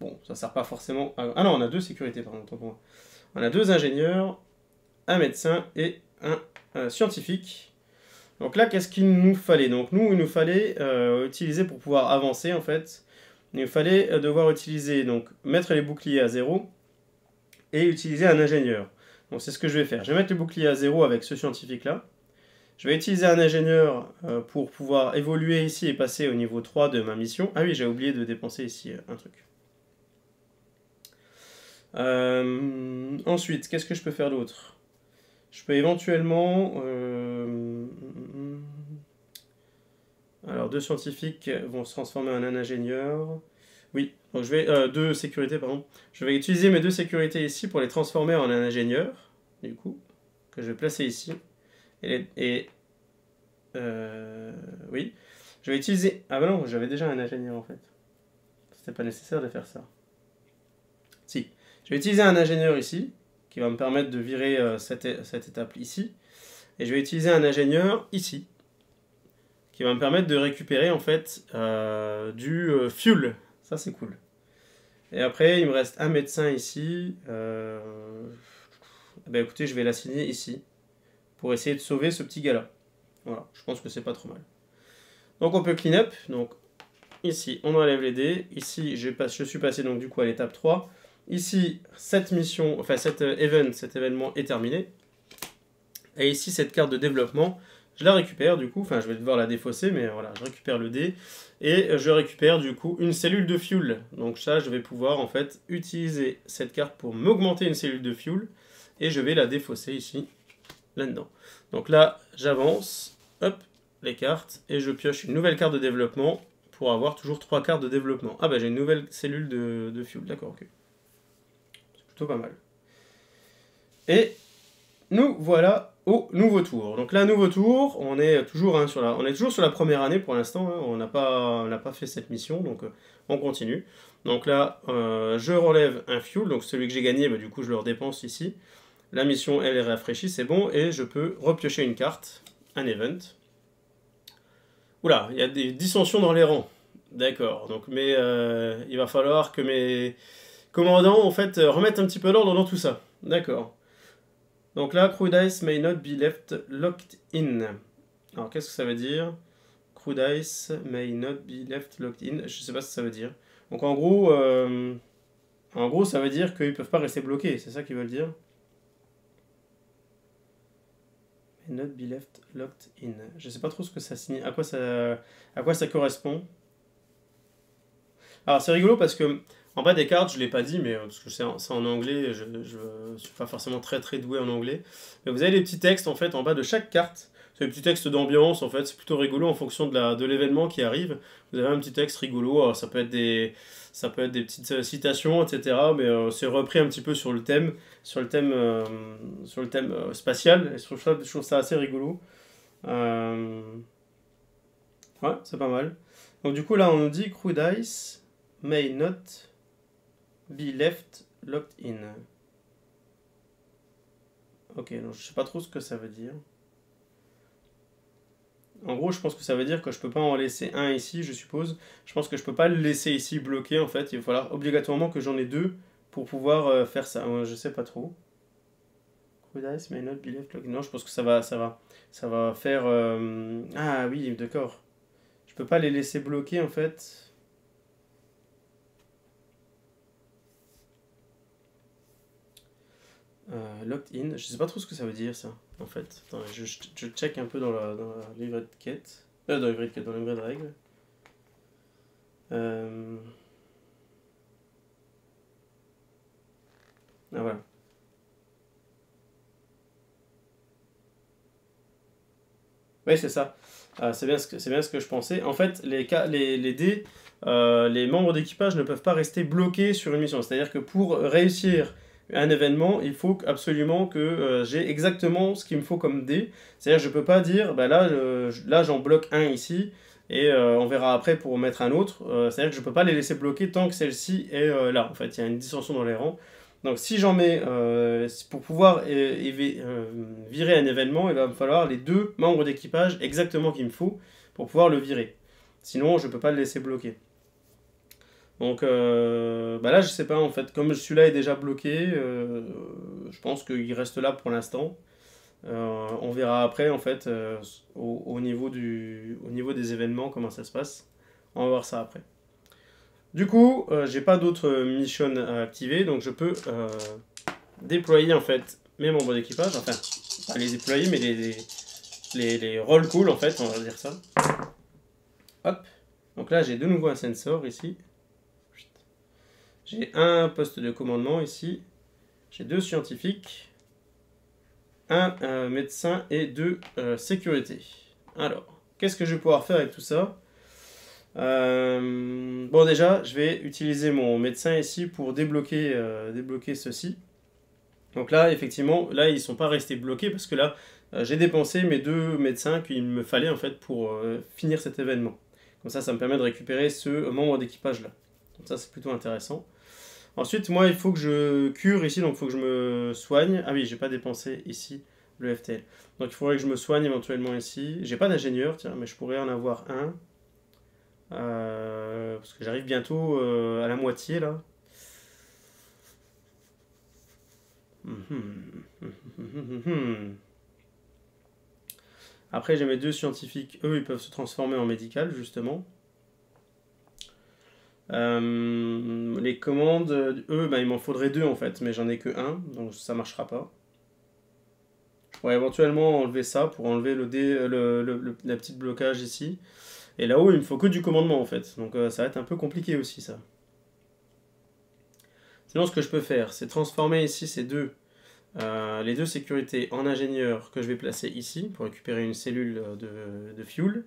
Bon, ça sert pas forcément à... Ah non, on a deux sécurités, pardon, pour On a deux ingénieurs, un médecin et un, euh, scientifique. Donc là, qu'est-ce qu'il nous fallait Donc nous, il nous fallait euh, utiliser pour pouvoir avancer, en fait, il nous fallait euh, devoir utiliser, donc mettre les boucliers à zéro et utiliser un ingénieur. Donc c'est ce que je vais faire. Je vais mettre les boucliers à zéro avec ce scientifique-là. Je vais utiliser un ingénieur pour pouvoir évoluer ici et passer au niveau 3 de ma mission. Ah oui, j'ai oublié de dépenser ici un truc. Euh, ensuite, qu'est-ce que je peux faire d'autre Je peux éventuellement... Euh, alors, deux scientifiques vont se transformer en un ingénieur. Oui, donc je vais... Euh, deux sécurités, pardon. Je vais utiliser mes deux sécurités ici pour les transformer en un ingénieur, du coup, que je vais placer ici. Et... oui. Je vais utiliser... Ah ben non, j'avais déjà un ingénieur, en fait. C'était pas nécessaire de faire ça. Je vais utiliser un ingénieur ici, qui va me permettre de virer euh, cette, étape ici. Et je vais utiliser un ingénieur ici, qui va me permettre de récupérer en fait euh, du euh, fuel. Ça c'est cool. Et après, il me reste un médecin ici. Eh ben, écoutez, je vais l'assigner ici, pour essayer de sauver ce petit gars-là. Voilà, je pense que c'est pas trop mal. Donc on peut clean up. Donc ici, on enlève les dés. Ici, je, passe, je suis passé donc du coup à l'étape 3. Ici, cette mission, enfin cet euh, event, cet événement est terminé. Et ici, cette carte de développement, je la récupère du coup, enfin je vais devoir la défausser, mais voilà, je récupère le dé, et je récupère du coup une cellule de fuel. Donc ça, je vais pouvoir en fait utiliser cette carte pour m'augmenter une cellule de fuel, et je vais la défausser ici, là-dedans. Donc là, j'avance, hop, les cartes, et je pioche une nouvelle carte de développement pour avoir toujours trois cartes de développement. Ah bah j'ai une nouvelle cellule de, de fuel, d'accord, ok pas mal. Et nous voilà au nouveau tour. Donc là, nouveau tour, on est toujours, hein, sur, la, on est toujours sur la première année pour l'instant. Hein. on n'a pas, on pas fait cette mission, donc euh, on continue. Donc là, euh, je relève un fuel, donc celui que j'ai gagné, bah, du coup, je le redépense ici. La mission, elle est rafraîchie, c'est bon, et je peux repiocher une carte, un event. Oula, il y a des dissensions dans les rangs. D'accord, donc mais euh, il va falloir que mes commandant, en fait, euh, remettre un petit peu l'ordre dans tout ça. D'accord. Donc là, ice may not be left locked in. Alors, qu'est-ce que ça veut dire ice may not be left locked in. Je ne sais pas ce que ça veut dire. Donc, en gros, euh, en gros ça veut dire qu'ils ne peuvent pas rester bloqués. C'est ça qu'ils veulent dire May not be left locked in. Je ne sais pas trop ce que ça signifie, à quoi ça, à quoi ça correspond. Alors, c'est rigolo parce que en bas des cartes, je ne l'ai pas dit, mais euh, parce que c'est en, anglais, je ne suis pas forcément très très doué en anglais. Mais vous avez des petits textes en fait en bas de chaque carte. C'est des petits textes d'ambiance en fait, c'est plutôt rigolo en fonction de l'événement de qui arrive. Vous avez un petit texte rigolo, euh, ça peut être des ça peut être des petites euh, citations, etc. Mais c'est repris un petit peu sur le thème, sur le thème, sur le thème spatial. Et je trouve, ça, je trouve ça assez rigolo. Ouais, c'est pas mal. Donc du coup là, on nous dit crude ice may not be left locked in. Ok, donc je sais pas trop ce que ça veut dire. En gros, je pense que ça veut dire que je peux pas en laisser un ici, je suppose. Je pense que je peux pas le laisser ici bloqué, en fait. Il va falloir obligatoirement que j'en ai deux pour pouvoir euh, faire ça. Je je sais pas trop. not be left locked. Non, je pense que ça va, ça va, ça va faire. Euh, ah oui, d'accord. Je peux pas les laisser bloquer, en fait. Euh, locked in, je sais pas trop ce que ça veut dire ça, en fait. je, je, check un peu dans la, dans de euh, dans dans de règles. Euh, ah, voilà. Oui, c'est ça. c'est bien, ce que, bien ce que je pensais. En fait, les, les, les dés, les membres d'équipage ne peuvent pas rester bloqués sur une mission. C'est-à-dire que pour réussir un événement, il faut absolument que euh, j'ai exactement ce qu'il me faut comme dé. C'est-à-dire, je ne peux pas dire, bah là, là j'en bloque un ici, et euh, on verra après pour mettre un autre. Euh, c'est-à-dire que je ne peux pas les laisser bloquer tant que celle-ci est là. En fait, il y a une dissension dans les rangs. Donc, si j'en mets, pour pouvoir virer un événement, il va me falloir les deux membres d'équipage exactement qu'il me faut pour pouvoir le virer. Sinon, je ne peux pas le laisser bloquer. Donc euh, bah là, je sais pas en fait. Comme celui-là est déjà bloqué, euh, je pense qu'il reste là pour l'instant. Euh, on verra après en fait au, niveau au niveau des événements comment ça se passe. On va voir ça après. Du coup, j'ai pas d'autres missions à activer, donc je peux déployer en fait mes membres d'équipage. Enfin, pas les déployer, mais les, les, les roll cool en fait, on va dire ça. Hop. Donc là, j'ai de nouveau un sensor ici. J'ai un poste de commandement ici. J'ai deux scientifiques, un euh, médecin et deux euh, sécurité. Alors, qu'est-ce que je vais pouvoir faire avec tout ça euh, Bon, déjà, je vais utiliser mon médecin ici pour débloquer, débloquer ceci. Donc là, effectivement, là, ils ne sont pas restés bloqués parce que là, j'ai dépensé mes deux médecins qu'il me fallait en fait pour finir cet événement. Comme ça, ça me permet de récupérer ce membre d'équipage là. Donc ça, c'est plutôt intéressant. Ensuite, moi, il faut que je cure ici, donc il faut que je me soigne. Ah oui, j'ai pas dépensé ici le FTL. Donc il faudrait que je me soigne éventuellement ici. J'ai pas d'ingénieur, tiens, mais je pourrais en avoir un. Euh, parce que j'arrive bientôt euh, à la moitié là. Après, j'ai mes deux scientifiques. Eux, ils peuvent se transformer en médical, justement. Euh, les commandes, eux, ben, il m'en faudrait deux en fait, mais j'en ai que un, donc ça marchera pas. Ouais, éventuellement enlever ça pour enlever le, dé, le, la petite blocage ici. Et là-haut, il me faut que du commandement en fait, donc euh, ça va être un peu compliqué aussi ça. Sinon, ce que je peux faire, c'est transformer ici ces deux, euh, les deux sécurités en ingénieur que je vais placer ici pour récupérer une cellule de, fuel.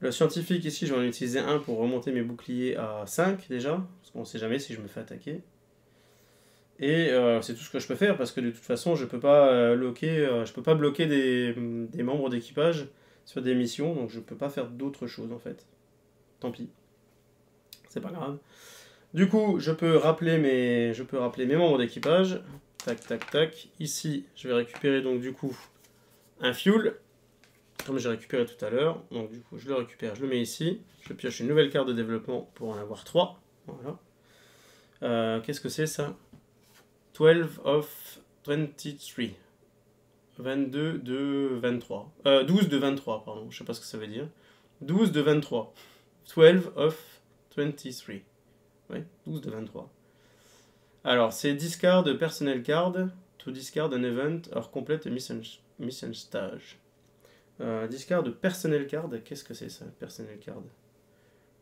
Le scientifique ici, je vais ai utiliser un pour remonter mes boucliers à 5 déjà, parce qu'on ne sait jamais si je me fais attaquer. Et euh, c'est tout ce que je peux faire parce que de toute façon, je peux euh, euh, peux pas bloquer des, membres d'équipage sur des missions, donc je ne peux pas faire d'autres choses en fait. Tant pis, c'est pas grave. Du coup, je peux rappeler mes, je peux rappeler mes membres d'équipage. Tac, tac, tac. Ici, je vais récupérer donc du coup un fuel comme j'ai récupéré tout à l'heure, donc du coup je le récupère, je le mets ici, je pioche une nouvelle carte de développement pour en avoir 3, voilà. Euh, qu'est-ce que c'est ça 12 of 23. 22 de 23. 12 euh, de 23, pardon, je sais pas ce que ça veut dire. 12 de 23. 12 of 23. Oui, 12 de 23. Alors, c'est discard, personnel card, to discard an event or complete a mission, mission stage. Euh, discard de personnel card. Qu'est-ce que c'est ça, personnel card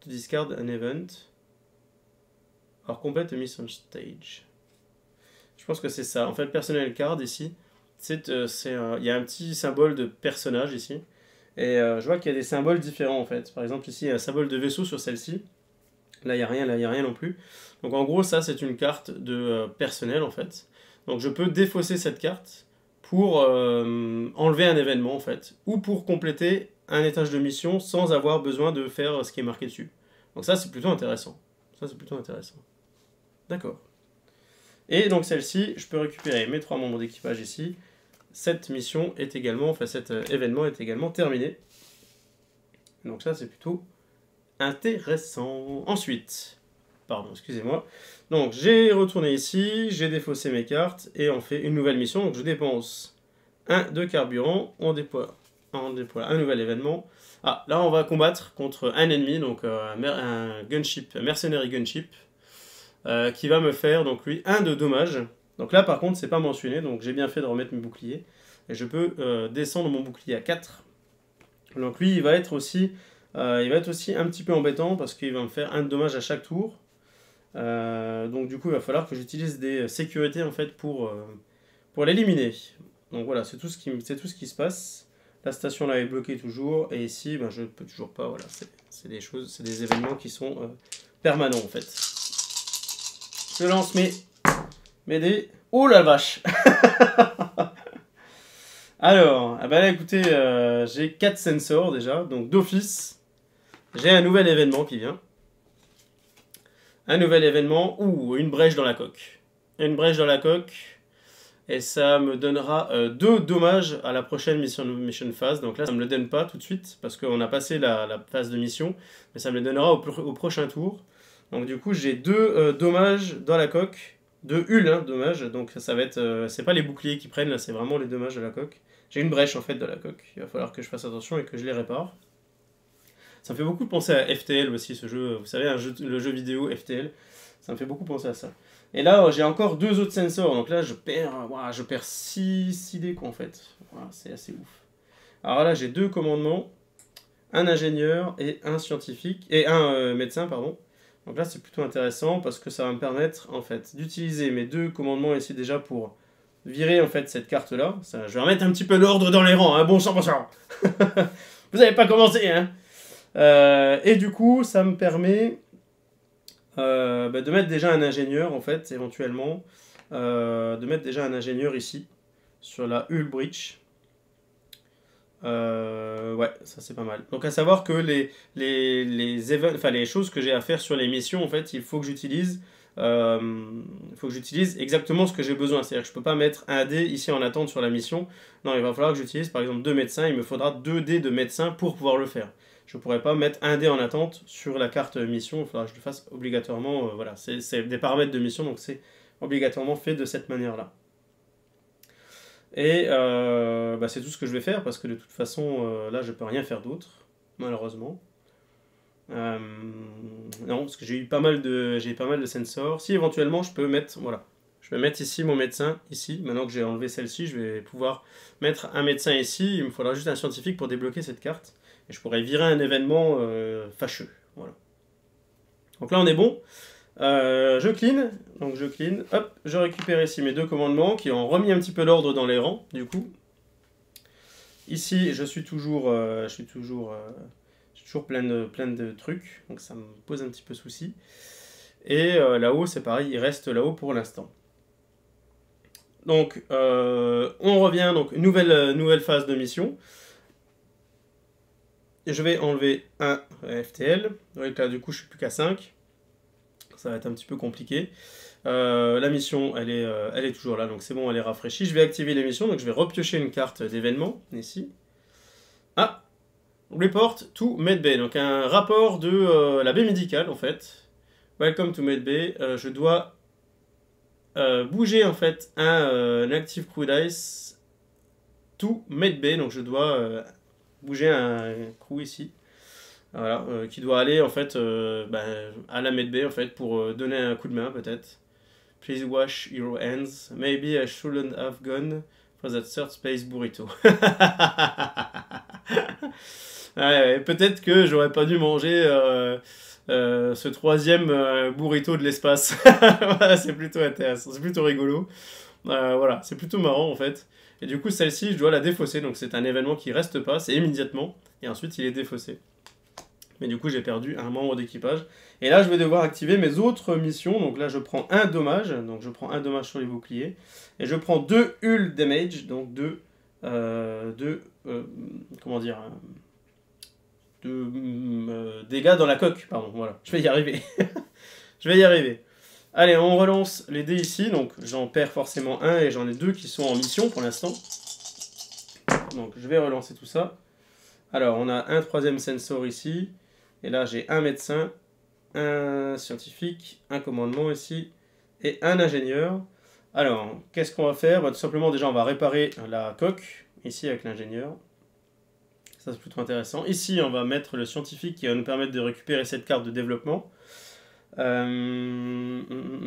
Tu discard un event. Alors complète mission mission stage. Je pense que c'est ça. En fait, personnel card ici, c'est euh, il y a un petit symbole de personnage ici. Et euh, je vois qu'il y a des symboles différents en fait. Par exemple ici, il y a un symbole de vaisseau sur celle-ci. Là, il n'y a rien, là, il n'y a rien non plus. Donc en gros, ça, c'est une carte de personnel en fait. Donc je peux défausser cette carte pour euh, enlever un événement en fait, ou pour compléter un étage de mission sans avoir besoin de faire ce qui est marqué dessus. Donc ça c'est plutôt intéressant. Ça c'est plutôt intéressant. D'accord. Et donc celle-ci, je peux récupérer mes trois membres d'équipage ici. Cette mission est également, enfin cet euh, événement est également terminé. Donc ça c'est plutôt intéressant. Ensuite, Pardon, excusez-moi. Donc j'ai retourné ici, j'ai défaussé mes cartes et on fait une nouvelle mission. Donc je dépense un de carburant, on déploie, un nouvel événement. Ah, là on va combattre contre un ennemi, donc euh, un, gunship, mercenary gunship, euh, qui va me faire donc lui 1 de dommage. Donc là par contre c'est pas mentionné, donc j'ai bien fait de remettre mes boucliers. Et je peux euh, descendre mon bouclier à 4. Donc lui il va être aussi, il va être aussi un petit peu embêtant parce qu'il va me faire un de dommage à chaque tour. Euh, donc du coup, il va falloir que j'utilise des sécurités en fait pour, euh, pour l'éliminer. Donc voilà, c'est tout, ce qui, tout ce qui se passe. La station là est bloquée toujours et ici, ben, je ne peux toujours pas. Voilà, c'est des choses, c'est des événements qui sont euh, permanents en fait. Je lance mes, mes dés. Oh la vache Alors, ah ben écoutez, j'ai 4 sensors déjà, donc d'office, j'ai un nouvel événement qui vient un nouvel événement ou une brèche dans la coque. Une brèche dans la coque. Et ça me donnera euh, deux dommages à la prochaine mission, mission phase. Donc là, ça ne me le donne pas tout de suite parce qu'on a passé la, phase de mission. Mais ça me le donnera au, prochain tour. Donc du coup, j'ai deux euh, dommages dans la coque. Deux hulles, hein, dommages. Donc ça, va être... Euh, c'est pas les boucliers qui prennent, là, c'est vraiment les dommages de la coque. J'ai une brèche en fait dans la coque. Il va falloir que je fasse attention et que je les répare. Ça me fait beaucoup penser à FTL aussi, ce jeu, vous savez, le jeu vidéo FTL. Ça me fait beaucoup penser à ça. Et là, euh, j'ai encore deux autres sensors. Donc là, je perds, wow, euh, je perds 6, 6 en fait. c'est assez ouf. Alors là, j'ai deux commandements. Un ingénieur et un scientifique. Et un euh, médecin, pardon. Donc là, c'est plutôt intéressant parce que ça va me permettre, en fait, d'utiliser mes deux commandements ici déjà pour virer, en fait, cette carte-là. je vais remettre un petit peu l'ordre dans les rangs, hein, bon sang, bon sang. Vous n'avez pas commencé, hein euh, et du coup, ça me permet euh, bah, de mettre déjà un ingénieur, en fait, éventuellement, euh, de mettre déjà un ingénieur ici, sur la Hull Bridge. ouais, ça c'est pas mal. Donc à savoir que les, les, les, les choses que j'ai à faire sur les missions, en fait, il faut que j'utilise il faut que j'utilise exactement ce que j'ai besoin. C'est-à-dire que je ne peux pas mettre un dé ici en attente sur la mission. Non, il va falloir que j'utilise par exemple deux médecins. Il me faudra deux dés de médecins pour pouvoir le faire je ne pourrais pas mettre un dé en attente sur la carte mission. Il faudra que je le fasse obligatoirement. Euh, voilà, c'est des paramètres de mission, donc c'est obligatoirement fait de cette manière-là. Et euh, bah, c'est tout ce que je vais faire parce que de toute façon, euh, là, je ne peux rien faire d'autre, malheureusement. non, parce que j'ai eu pas mal de, j'ai pas mal de sensors. Si éventuellement, je peux mettre, voilà, je vais mettre ici mon médecin, ici. Maintenant que j'ai enlevé celle-ci, je vais pouvoir mettre un médecin ici. Il me faudra juste un scientifique pour débloquer cette carte et je pourrais virer un événement euh, fâcheux. Voilà. Donc là, on est bon. Euh, je clean, donc je clean, hop, je récupère ici mes deux commandements qui ont remis un petit peu l'ordre dans les rangs, du coup. Ici, je suis toujours, euh, je suis toujours, plein de, plein de trucs, donc ça me pose un petit peu souci. Et là-haut, c'est pareil, il reste là-haut pour l'instant. Donc, on revient, donc, nouvelle, nouvelle phase de mission je vais enlever un FTL. Donc là, du coup, je suis plus qu'à 5. Ça va être un petit peu compliqué. Euh, la mission, elle est, euh, elle est toujours là, donc c'est bon, elle est rafraîchie. Je vais activer l'émission donc je vais repiocher une carte d'événement, ici. Ah Report to MedBay, donc un rapport de euh, la baie médicale, en fait. Welcome to MedBay. je dois bouger, en fait, un, Active Crew Dice to MedBay, donc je dois bouger un coup ici. Voilà, euh, qui doit aller en fait euh, ben, à la b en fait pour euh, donner un coup de main peut-être. Please wash your hands. Maybe I shouldn't have gone for that third space burrito. peut-être que j'aurais pas dû manger euh, ce troisième burrito de l'espace. c'est plutôt intéressant, c'est plutôt rigolo. voilà, c'est plutôt marrant en fait. Et du coup, celle-ci, je dois la défausser. Donc c'est un événement qui reste pas, c'est immédiatement. Et ensuite, il est défaussé. Mais du coup, j'ai perdu un membre d'équipage. Et là, je vais devoir activer mes autres missions. Donc là, je prends un dommage. Donc je prends un dommage sur les boucliers. Et je prends deux hull damage. Donc deux... Euh, euh, comment dire euh, deux mm, dégâts dans la coque. Pardon, voilà, je vais y arriver. je vais y arriver. Allez, on relance les dés ici. Donc, j'en perds forcément un et j'en ai deux qui sont en mission pour l'instant. Donc, je vais relancer tout ça. Alors, on a un troisième sensor ici. Et là, j'ai un médecin, un scientifique, un commandement ici et un ingénieur. Alors, qu'est-ce qu'on va faire bah, Tout simplement, déjà, on va réparer la coque ici avec l'ingénieur. Ça, c'est plutôt intéressant. Ici, on va mettre le scientifique qui va nous permettre de récupérer cette carte de développement. Euh, hum, hum,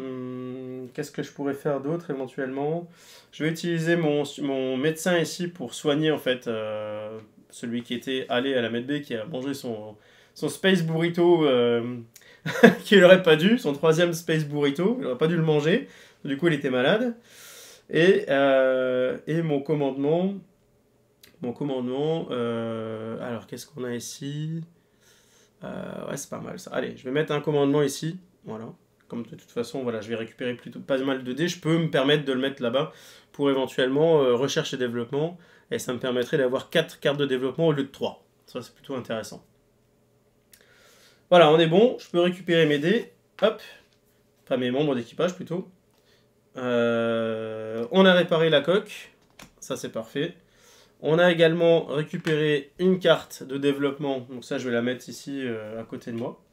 hum, qu'est-ce que je pourrais faire d'autre éventuellement Je vais utiliser mon, mon, médecin ici pour soigner en fait euh, celui qui était allé à la MedB, qui a mangé son, son space burrito euh, qu'il n'aurait pas dû, son troisième space burrito, il n'aurait pas dû le manger, du coup il était malade. Et, et mon commandement, mon commandement, alors qu'est-ce qu'on a ici euh, ouais, c'est pas mal ça. Allez, je vais mettre un commandement ici. Voilà. Comme de toute façon, voilà, je vais récupérer plutôt pas mal de dés. Je peux me permettre de le mettre là-bas pour éventuellement rechercher recherche et développement. Et ça me permettrait d'avoir 4 cartes de développement au lieu de 3. Ça, c'est plutôt intéressant. Voilà, on est bon. Je peux récupérer mes dés. Hop. Enfin, mes membres d'équipage plutôt. Euh, on a réparé la coque. Ça, c'est parfait. On a également récupéré une carte de développement. Donc ça, je vais la mettre ici euh, à côté de moi.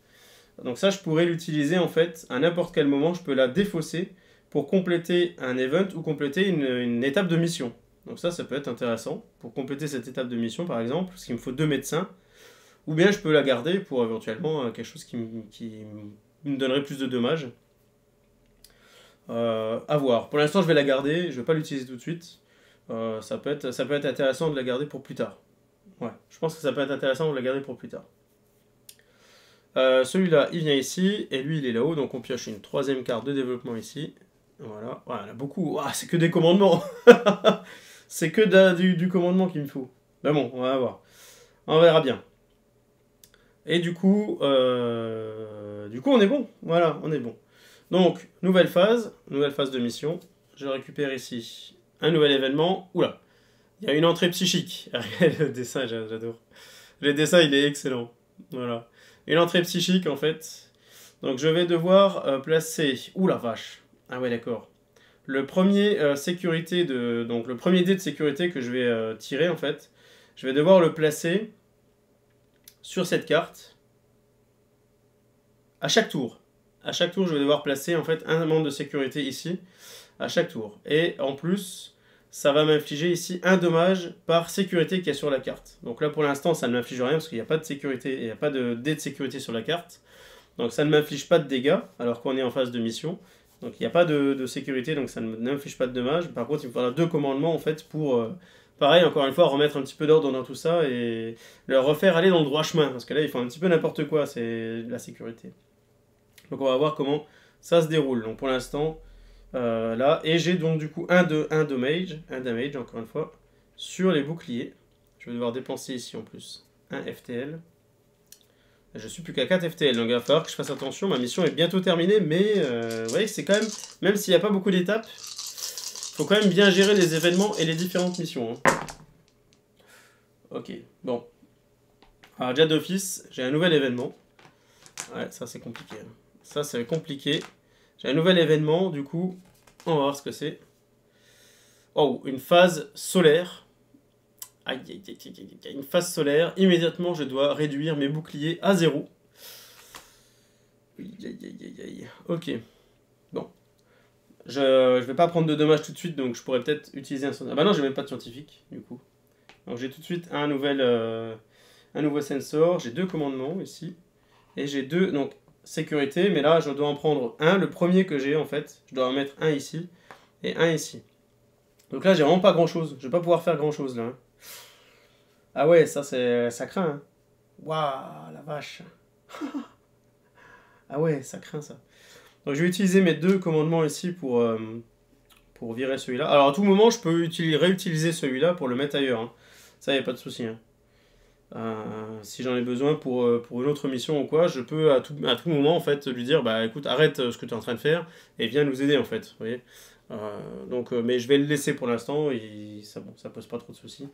Donc ça, je pourrais l'utiliser en fait à n'importe quel moment. Je peux la défausser pour compléter un event ou compléter une, étape de mission. Donc ça, ça peut être intéressant. Pour compléter cette étape de mission, par exemple, parce qu'il me faut deux médecins. Ou bien je peux la garder pour éventuellement euh, quelque chose qui, me donnerait plus de dommages. Euh, à voir. Pour l'instant, je vais la garder. Je ne vais pas l'utiliser tout de suite. Euh, ça, peut être, intéressant de la garder pour plus tard. Ouais, je pense que ça peut être intéressant de la garder pour plus tard. Euh, celui-là, il vient ici, et lui, il est là-haut, donc on pioche une troisième carte de développement ici. Voilà, Voilà, beaucoup. c'est que des commandements C'est que du, commandement qu'il me faut. Mais bon, on va voir. On verra bien. Et du coup, euh, du coup, on est bon. Voilà, on est bon. Donc, nouvelle phase, nouvelle phase de mission. Je récupère ici un nouvel événement. Oula, il y a une entrée psychique. Ah, le dessin, j'adore. Le dessin, il est excellent. Voilà. Une entrée psychique, en fait. Donc, je vais devoir euh, placer... Oula, vache. Ah ouais, d'accord. Le premier euh, sécurité de... Donc, le premier dé de sécurité que je vais euh, tirer, en fait, je vais devoir le placer sur cette carte à chaque tour. À chaque tour, je vais devoir placer, en fait, un membre de sécurité ici à chaque tour. Et en plus, ça va m'infliger ici un dommage par sécurité qu'il y a sur la carte. Donc là, pour l'instant, ça ne m'inflige rien parce qu'il n'y a pas de sécurité, il n'y a pas de dé de sécurité sur la carte. Donc ça ne m'inflige pas de dégâts alors qu'on est en phase de mission. Donc il n'y a pas de, sécurité, donc ça ne m'inflige pas de dommages. Par contre, il me faudra deux commandements en fait pour, euh, pareil, encore une fois, remettre un petit peu d'ordre dans tout ça et leur refaire aller dans le droit chemin. Parce que là, ils font un petit peu n'importe quoi, c'est la sécurité. Donc on va voir comment ça se déroule. Donc pour l'instant, euh, là, et j'ai donc du coup un, de, un damage, un damage encore une fois, sur les boucliers. Je vais devoir dépenser ici en plus un FTL. Je suis plus qu'à 4 FTL, donc il va falloir que je fasse attention. Ma mission est bientôt terminée, mais vous euh, voyez, c'est quand même, même s'il n'y a pas beaucoup d'étapes, faut quand même bien gérer les événements et les différentes missions. Hein. Ok, bon. Alors déjà d'office, j'ai un nouvel événement. Ouais, ça c'est compliqué. Hein. Ça c'est compliqué. J'ai un nouvel événement, du coup, on va voir ce que c'est. Oh, une phase solaire. Aïe, aïe, aïe, aïe, aïe, une phase solaire. Immédiatement, je dois réduire mes boucliers à zéro. Aïe, aïe, aïe, aïe, Ok. Bon. Je ne vais pas prendre de dommages tout de suite, donc je pourrais peut-être utiliser un sonar. Ah bah non, j'ai même pas de scientifique, du coup. Donc j'ai tout de suite un, nouvel, euh, un nouveau sensor. J'ai deux commandements ici. Et j'ai deux... Donc sécurité, mais là je dois en prendre un, le premier que j'ai en fait, je dois en mettre un ici et un ici. Donc là j'ai vraiment pas grand chose, je vais pas pouvoir faire grand chose là. Hein. Ah ouais, ça c'est ça craint. Hein. Waouh, la vache. ah ouais, ça craint ça. Donc je vais utiliser mes deux commandements ici pour, euh, pour virer celui-là. Alors à tout moment je peux réutiliser celui-là pour le mettre ailleurs. Hein. Ça y a pas de souci. Euh, si j'en ai besoin pour, euh, pour une autre mission ou quoi, je peux à tout, à tout moment en fait lui dire bah écoute arrête euh, ce que tu es en train de faire et viens nous aider en fait. voyez donc, mais je vais le laisser pour l'instant et ça, bon, ça pose pas trop de soucis.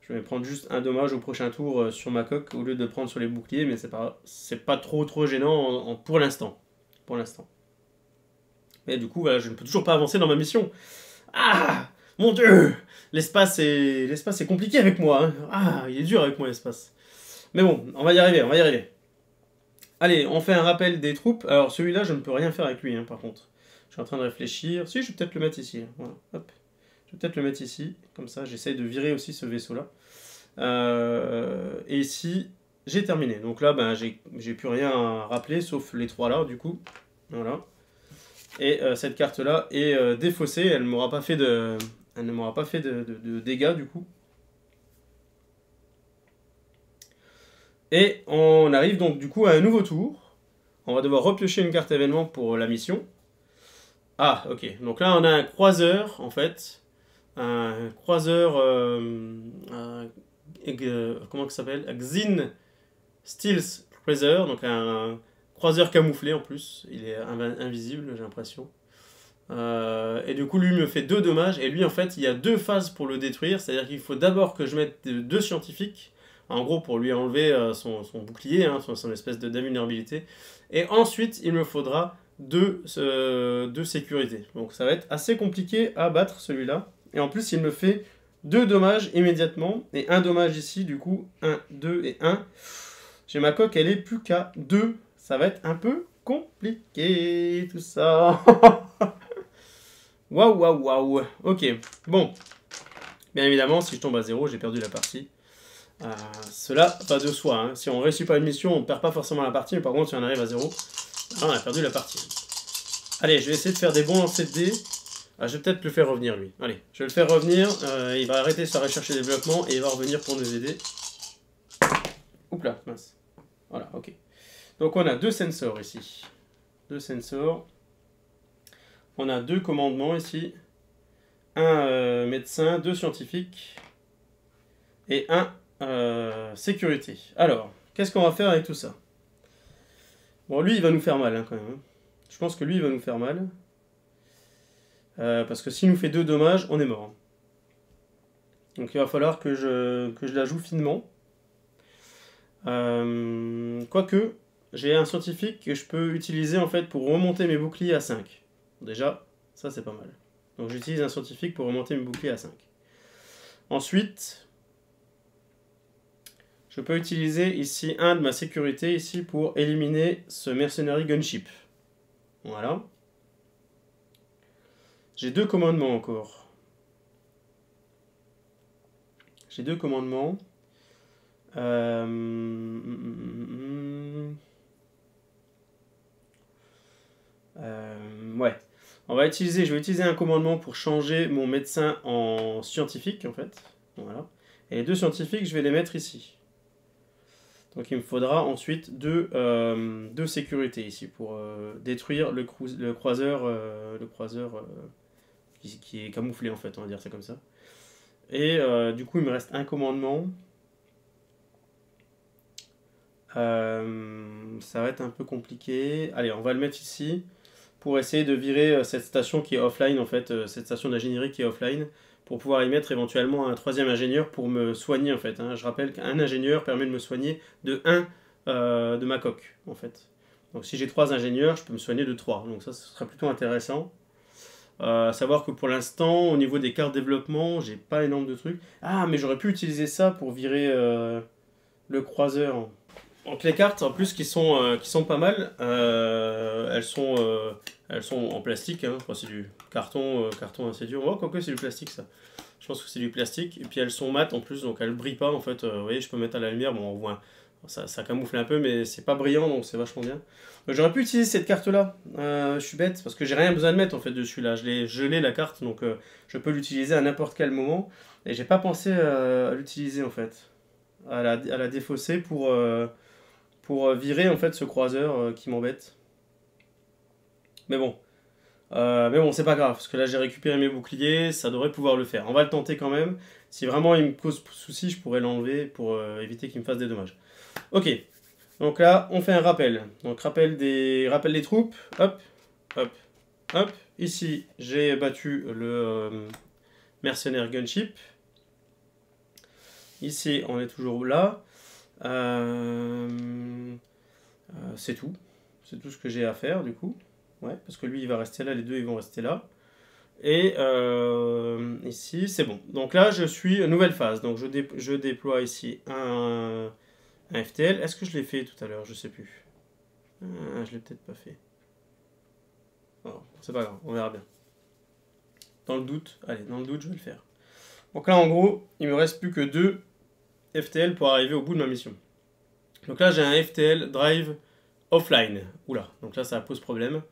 Je vais prendre juste un dommage au prochain tour sur ma coque au lieu de prendre sur les boucliers, mais c'est pas c'est pas trop trop gênant pour l'instant, pour l'instant. Mais du coup voilà, je ne peux toujours pas avancer dans ma mission. Ah mon dieu L'espace est... l'espace est compliqué avec moi. Hein. Ah, il est dur avec moi l'espace. Mais bon, on va y arriver, on va y arriver. Allez, on fait un rappel des troupes. Alors celui-là, je ne peux rien faire avec lui, hein, par contre. Je suis en train de réfléchir. Si, je vais peut-être le mettre ici. Voilà, hop. Je vais peut-être le mettre ici. Comme ça, j'essaye de virer aussi ce vaisseau-là. Euh, et ici, j'ai terminé. Donc là, ben, j'ai plus rien à rappeler, sauf les trois là, du coup. Voilà. Et euh, cette carte-là est euh, défaussée, elle m'aura pas fait de, elle ne m'aura pas fait de, dégâts du coup. Et on arrive donc du coup à un nouveau tour. On va devoir repiocher une carte événement pour la mission. Ah, ok. Donc là, on a un croiseur, en fait. Un croiseur... Euh, euh, comment ça s'appelle Xin Steels Cruiser. Donc un croiseur camouflé, en plus. Il est invisible, j'ai l'impression. Euh, et du coup, lui me fait deux dommages. Et lui, en fait, il y a deux phases pour le détruire. C'est-à-dire qu'il faut d'abord que je mette deux scientifiques, en gros, pour lui enlever euh, son, bouclier, hein, son, son, espèce d'invulnérabilité. Et ensuite, il me faudra euh, deux, sécurités. Donc ça va être assez compliqué à battre celui-là. Et en plus, il me fait deux dommages immédiatement. Et un dommage ici, du coup, 1, 2 et 1. J'ai ma coque, elle est plus qu'à 2. Ça va être un peu compliqué tout ça. Waouh, waouh, waouh. Ok, bon. Bien évidemment, si je tombe à zéro, j'ai perdu la partie. Euh, cela pas de soi. Hein. Si on ne réussit pas une mission, on ne perd pas forcément la partie. Mais par contre, si on arrive à zéro, hein, on a perdu la partie. Allez, je vais essayer de faire des bons lancers de dés. je vais peut-être le faire revenir, lui. Allez, je vais le faire revenir. Euh, il va arrêter sa recherche et développement et il va revenir pour nous aider. Oups là, mince. Voilà, ok. Donc on a deux sensors ici. Deux sensors on a deux commandements ici. Un euh, médecin, deux scientifiques et un euh, sécurité. Alors, qu'est-ce qu'on va faire avec tout ça Bon, lui, il va nous faire mal hein, quand même. Hein. Je pense que lui, il va nous faire mal. Euh, parce que s'il nous fait deux dommages, on est mort. Hein. Donc il va falloir que je, que je la joue finement. Quoique, j'ai un scientifique que je peux utiliser en fait pour remonter mes boucliers à 5. Déjà, ça c'est pas mal. Donc j'utilise un scientifique pour remonter mes boucliers à 5. Ensuite, je peux utiliser ici un de ma sécurité ici pour éliminer ce mercenary gunship. Voilà. J'ai deux commandements encore. J'ai deux commandements. Euh, mm, mm, mm, euh, ouais. On va utiliser, je vais utiliser un commandement pour changer mon médecin en scientifique, en fait. Voilà. Et les deux scientifiques, je vais les mettre ici. Donc il me faudra ensuite deux, euh, sécurités ici pour euh, détruire le, croiseur, le croiseur euh, qui, qui, est camouflé en fait, on va dire ça comme ça. Et du coup il me reste un commandement. ça va être un peu compliqué. Allez, on va le mettre ici pour essayer de virer euh, cette station qui est offline, en fait, euh, cette station d'ingénierie qui est offline, pour pouvoir y mettre éventuellement un troisième ingénieur pour me soigner, en fait. Hein. Je rappelle qu'un ingénieur permet de me soigner de 1 euh, de ma coque, en fait. Donc si j'ai trois ingénieurs, je peux me soigner de trois. Donc ça, ce serait plutôt intéressant. Euh, savoir que pour l'instant, au niveau des cartes développement, j'ai pas énorme de trucs. Ah, mais j'aurais pu utiliser ça pour virer le croiseur. Donc les cartes en plus qui sont, euh, qui sont pas mal, euh, elles, sont, euh, elles sont en plastique, hein. c'est du carton, carton assez dur, oh, quoique c'est du plastique ça, je pense que c'est du plastique, et puis elles sont mates en plus donc elles brillent pas en fait, vous voyez je peux mettre à la lumière, bon on voit, ça, ça camoufle un peu mais c'est pas brillant donc c'est vachement bien. J'aurais pu utiliser cette carte là, je suis bête parce que j'ai rien besoin de mettre en fait dessus là, je l'ai gelé la carte donc je peux l'utiliser à n'importe quel moment, et j'ai pas pensé à l'utiliser en fait, à la, à la défausser pour pour euh, virer en fait ce croiseur euh, qui m'embête. Mais bon. Euh, mais bon, c'est pas grave, parce que là j'ai récupéré mes boucliers, ça devrait pouvoir le faire. On va le tenter quand même. Si vraiment il me cause souci, je pourrais l'enlever pour éviter qu'il me fasse des dommages. Ok, donc là on fait un rappel. Donc rappel des, rappel des troupes. Hop, hop, hop. Ici j'ai battu le mercenaire gunship. Ici on est toujours là. Euh, euh, c'est tout. C'est tout ce que j'ai à faire du coup. Ouais, parce que lui il va rester là, les deux ils vont rester là. Et euh, ici, c'est bon. Donc là, je suis nouvelle phase. Donc je, je déploie ici un, FTL. Est-ce que je l'ai fait tout à l'heure Je sais plus. Ah, je l'ai peut-être pas fait. Oh, c'est pas grave, on verra bien. Dans le doute, allez, dans le doute, je vais le faire. Donc là, en gros, il me reste plus que deux FTL pour arriver au bout de ma mission. Donc là, j'ai un FTL drive offline. Oula, donc là, ça pose problème.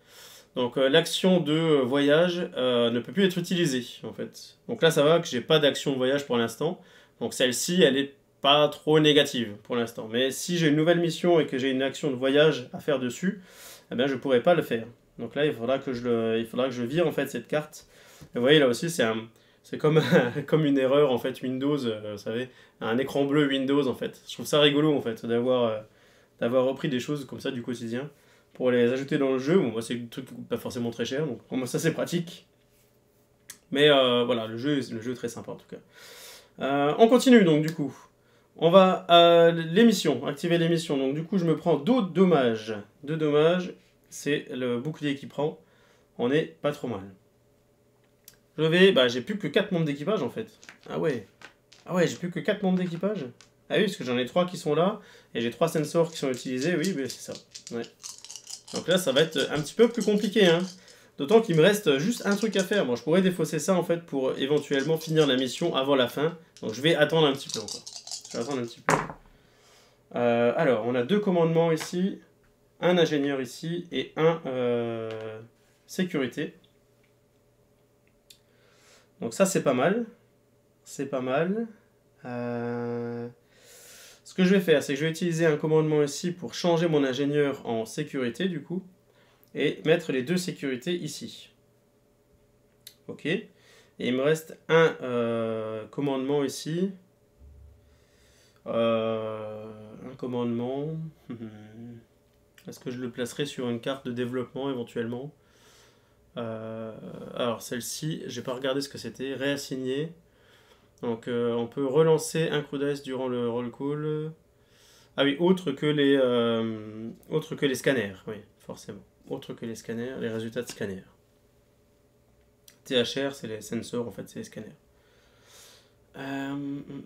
Donc euh, l'action de voyage euh, ne peut plus être utilisée, en fait. Donc là, ça va que j'ai pas d'action de voyage pour l'instant. Donc celle-ci, elle est pas trop négative pour l'instant. Mais si j'ai une nouvelle mission et que j'ai une action de voyage à faire dessus, eh bien, je pourrais pas le faire. Donc là, il faudra que je, le, il faudra que je vire, en fait, cette carte. vous voyez, là aussi, c'est un c'est comme, comme une erreur en fait Windows, euh, vous savez, un écran bleu Windows en fait. Je trouve ça rigolo en fait d'avoir euh, d'avoir repris des choses comme ça du quotidien pour les ajouter dans le jeu. Bon, moi, c'est un truc pas forcément très cher, donc moi, ça c'est pratique. Mais euh, voilà, le jeu, le jeu est très sympa en tout cas. on continue donc du coup. On va à l'émission, activer l'émission. Donc du coup, je me prends deux dommages. Deux dommages, c'est le bouclier qui prend. On n'est pas trop mal. Je vais... Bah, j'ai plus que 4 membres d'équipage, en fait. Ah ouais. Ah ouais, j'ai plus que 4 membres d'équipage. Ah oui, parce que j'en ai 3 qui sont là, et j'ai 3 sensors qui sont utilisés. Oui, mais c'est ça. Ouais. Donc là, ça va être un petit peu plus compliqué, hein. D'autant qu'il me reste juste un truc à faire. Bon, je pourrais défausser ça, en fait, pour éventuellement finir la mission avant la fin. Donc je vais attendre un petit peu encore. Je vais attendre un petit peu. Euh, alors, on a deux commandements ici, un ingénieur ici, et un euh, sécurité. Donc ça, c'est pas mal. C'est pas mal. Euh, ce que je vais faire, c'est que je vais utiliser un commandement ici pour changer mon ingénieur en sécurité, du coup, et mettre les deux sécurités ici. OK. Et il me reste un euh, commandement ici. Euh, un commandement. Est-ce que je le placerai sur une carte de développement éventuellement euh, alors celle-ci, j'ai pas regardé ce que c'était, réassigné. Donc euh, on peut relancer un coup durant le roll call. Ah oui, autre que les, euh, autre que les scanners, oui, forcément. Autre que les scanners, les résultats de scanners. THR, c'est les sensors, en fait, c'est les scanners. Hum, hum,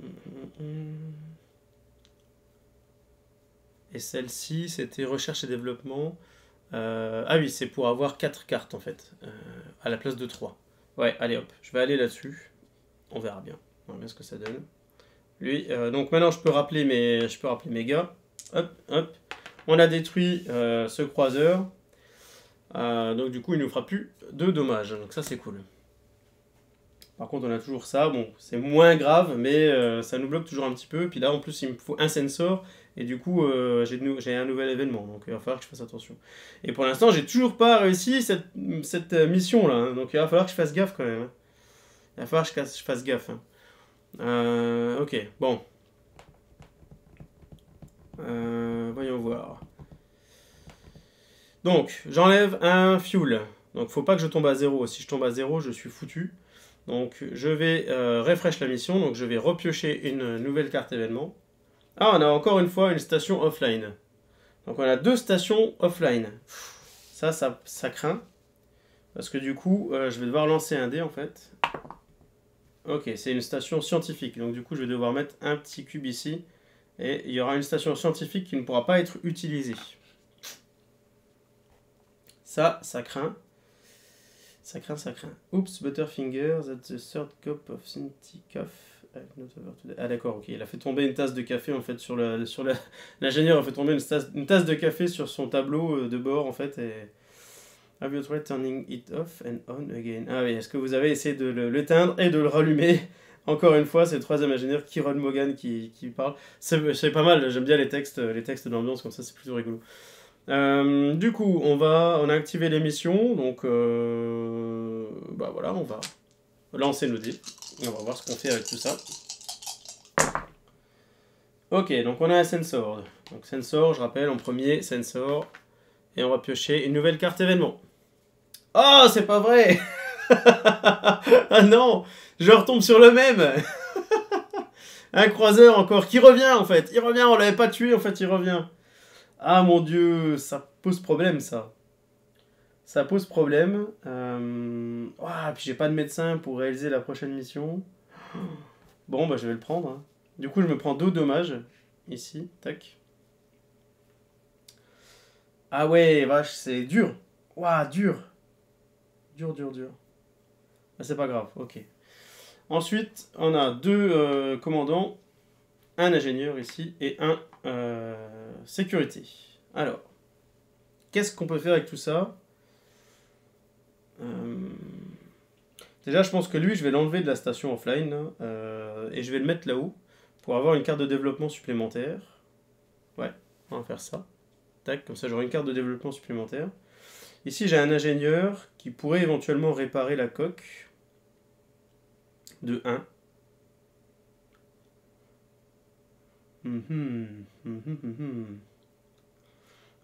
hum, et celle-ci, c'était recherche et développement. Euh, ah oui, c'est pour avoir 4 cartes en fait, euh, à la place de 3. Ouais, allez hop, je vais aller là-dessus. On verra bien. On verra ce que ça donne. Lui, euh, donc maintenant je peux rappeler mes, je peux rappeler mes gars. Hop, hop. On a détruit ce croiseur. donc du coup, il nous fera plus de dommages. Donc ça, c'est cool. Par contre, on a toujours ça. Bon, c'est moins grave, mais ça nous bloque toujours un petit peu. Puis là, en plus, il me faut un sensor et du coup, euh, j'ai un nouvel événement, donc euh, il va falloir que je fasse attention. Et pour l'instant, j'ai toujours pas réussi cette, euh, mission-là, hein, donc il va falloir que je fasse gaffe quand même. Hein. Il va falloir que je fasse gaffe. Hein. ok, bon. voyons voir. Donc, j'enlève un fuel. Donc, faut pas que je tombe à zéro. Si je tombe à zéro, je suis foutu. Donc, je vais refresh la mission. Donc, je vais repiocher une nouvelle carte événement. Ah, on a encore une fois une station offline. Donc on a deux stations offline. Ça, ça, ça craint. Parce que du coup, euh, je vais devoir lancer un dé en fait. Ok, c'est une station scientifique. Donc du coup, je vais devoir mettre un petit cube ici. Et il y aura une station scientifique qui ne pourra pas être utilisée. Ça, ça craint. Ça craint, ça craint. Oups, Butterfinger, that's the third cup of Synthicoff. Ah, ah d'accord, ok. Il a fait tomber une tasse de café en fait sur le... sur l'ingénieur a fait tomber une tasse une tasse de café sur son tableau euh, de bord en fait et Have you tried turning it off and on again Ah oui, est-ce que vous avez essayé de l'éteindre et de le rallumer Encore une fois, c'est le troisième ingénieur, Kiron Mogan, qui, qui parle. C'est pas mal, j'aime bien les textes, les textes d'ambiance, comme ça c'est plutôt rigolo. Euh, du coup, on va, on a activé l'émission, donc euh, bah voilà, on va lancer nos dés on va voir ce qu'on fait avec tout ça. Ok, donc on a un sensor. Donc sensor, je rappelle, en premier, sensor. Et on va piocher une nouvelle carte événement. Oh, c'est pas vrai Ah non Je retombe sur le même Un croiseur encore, qui revient en fait Il revient, on l'avait pas tué en fait, il revient. Ah mon dieu, ça pose problème ça. Ça pose problème. Euh... Oh, puis j'ai pas de médecin pour réaliser la prochaine mission. Bon, bah je vais le prendre. Hein. Du coup, je me prends deux dommages. Ici, tac. Ah ouais, vache, c'est dur. Waouh, dur. Dur, dur, dur. Bah, c'est pas grave, ok. Ensuite, on a deux euh, commandants, un ingénieur ici et un euh, sécurité. Alors, qu'est-ce qu'on peut faire avec tout ça euh, déjà, je pense que lui, je vais l'enlever de la station offline hein, euh, et je vais le mettre là-haut pour avoir une carte de développement supplémentaire. Ouais, on va faire ça. Tac, comme ça j'aurai une carte de développement supplémentaire. Ici, j'ai un ingénieur qui pourrait éventuellement réparer la coque de 1.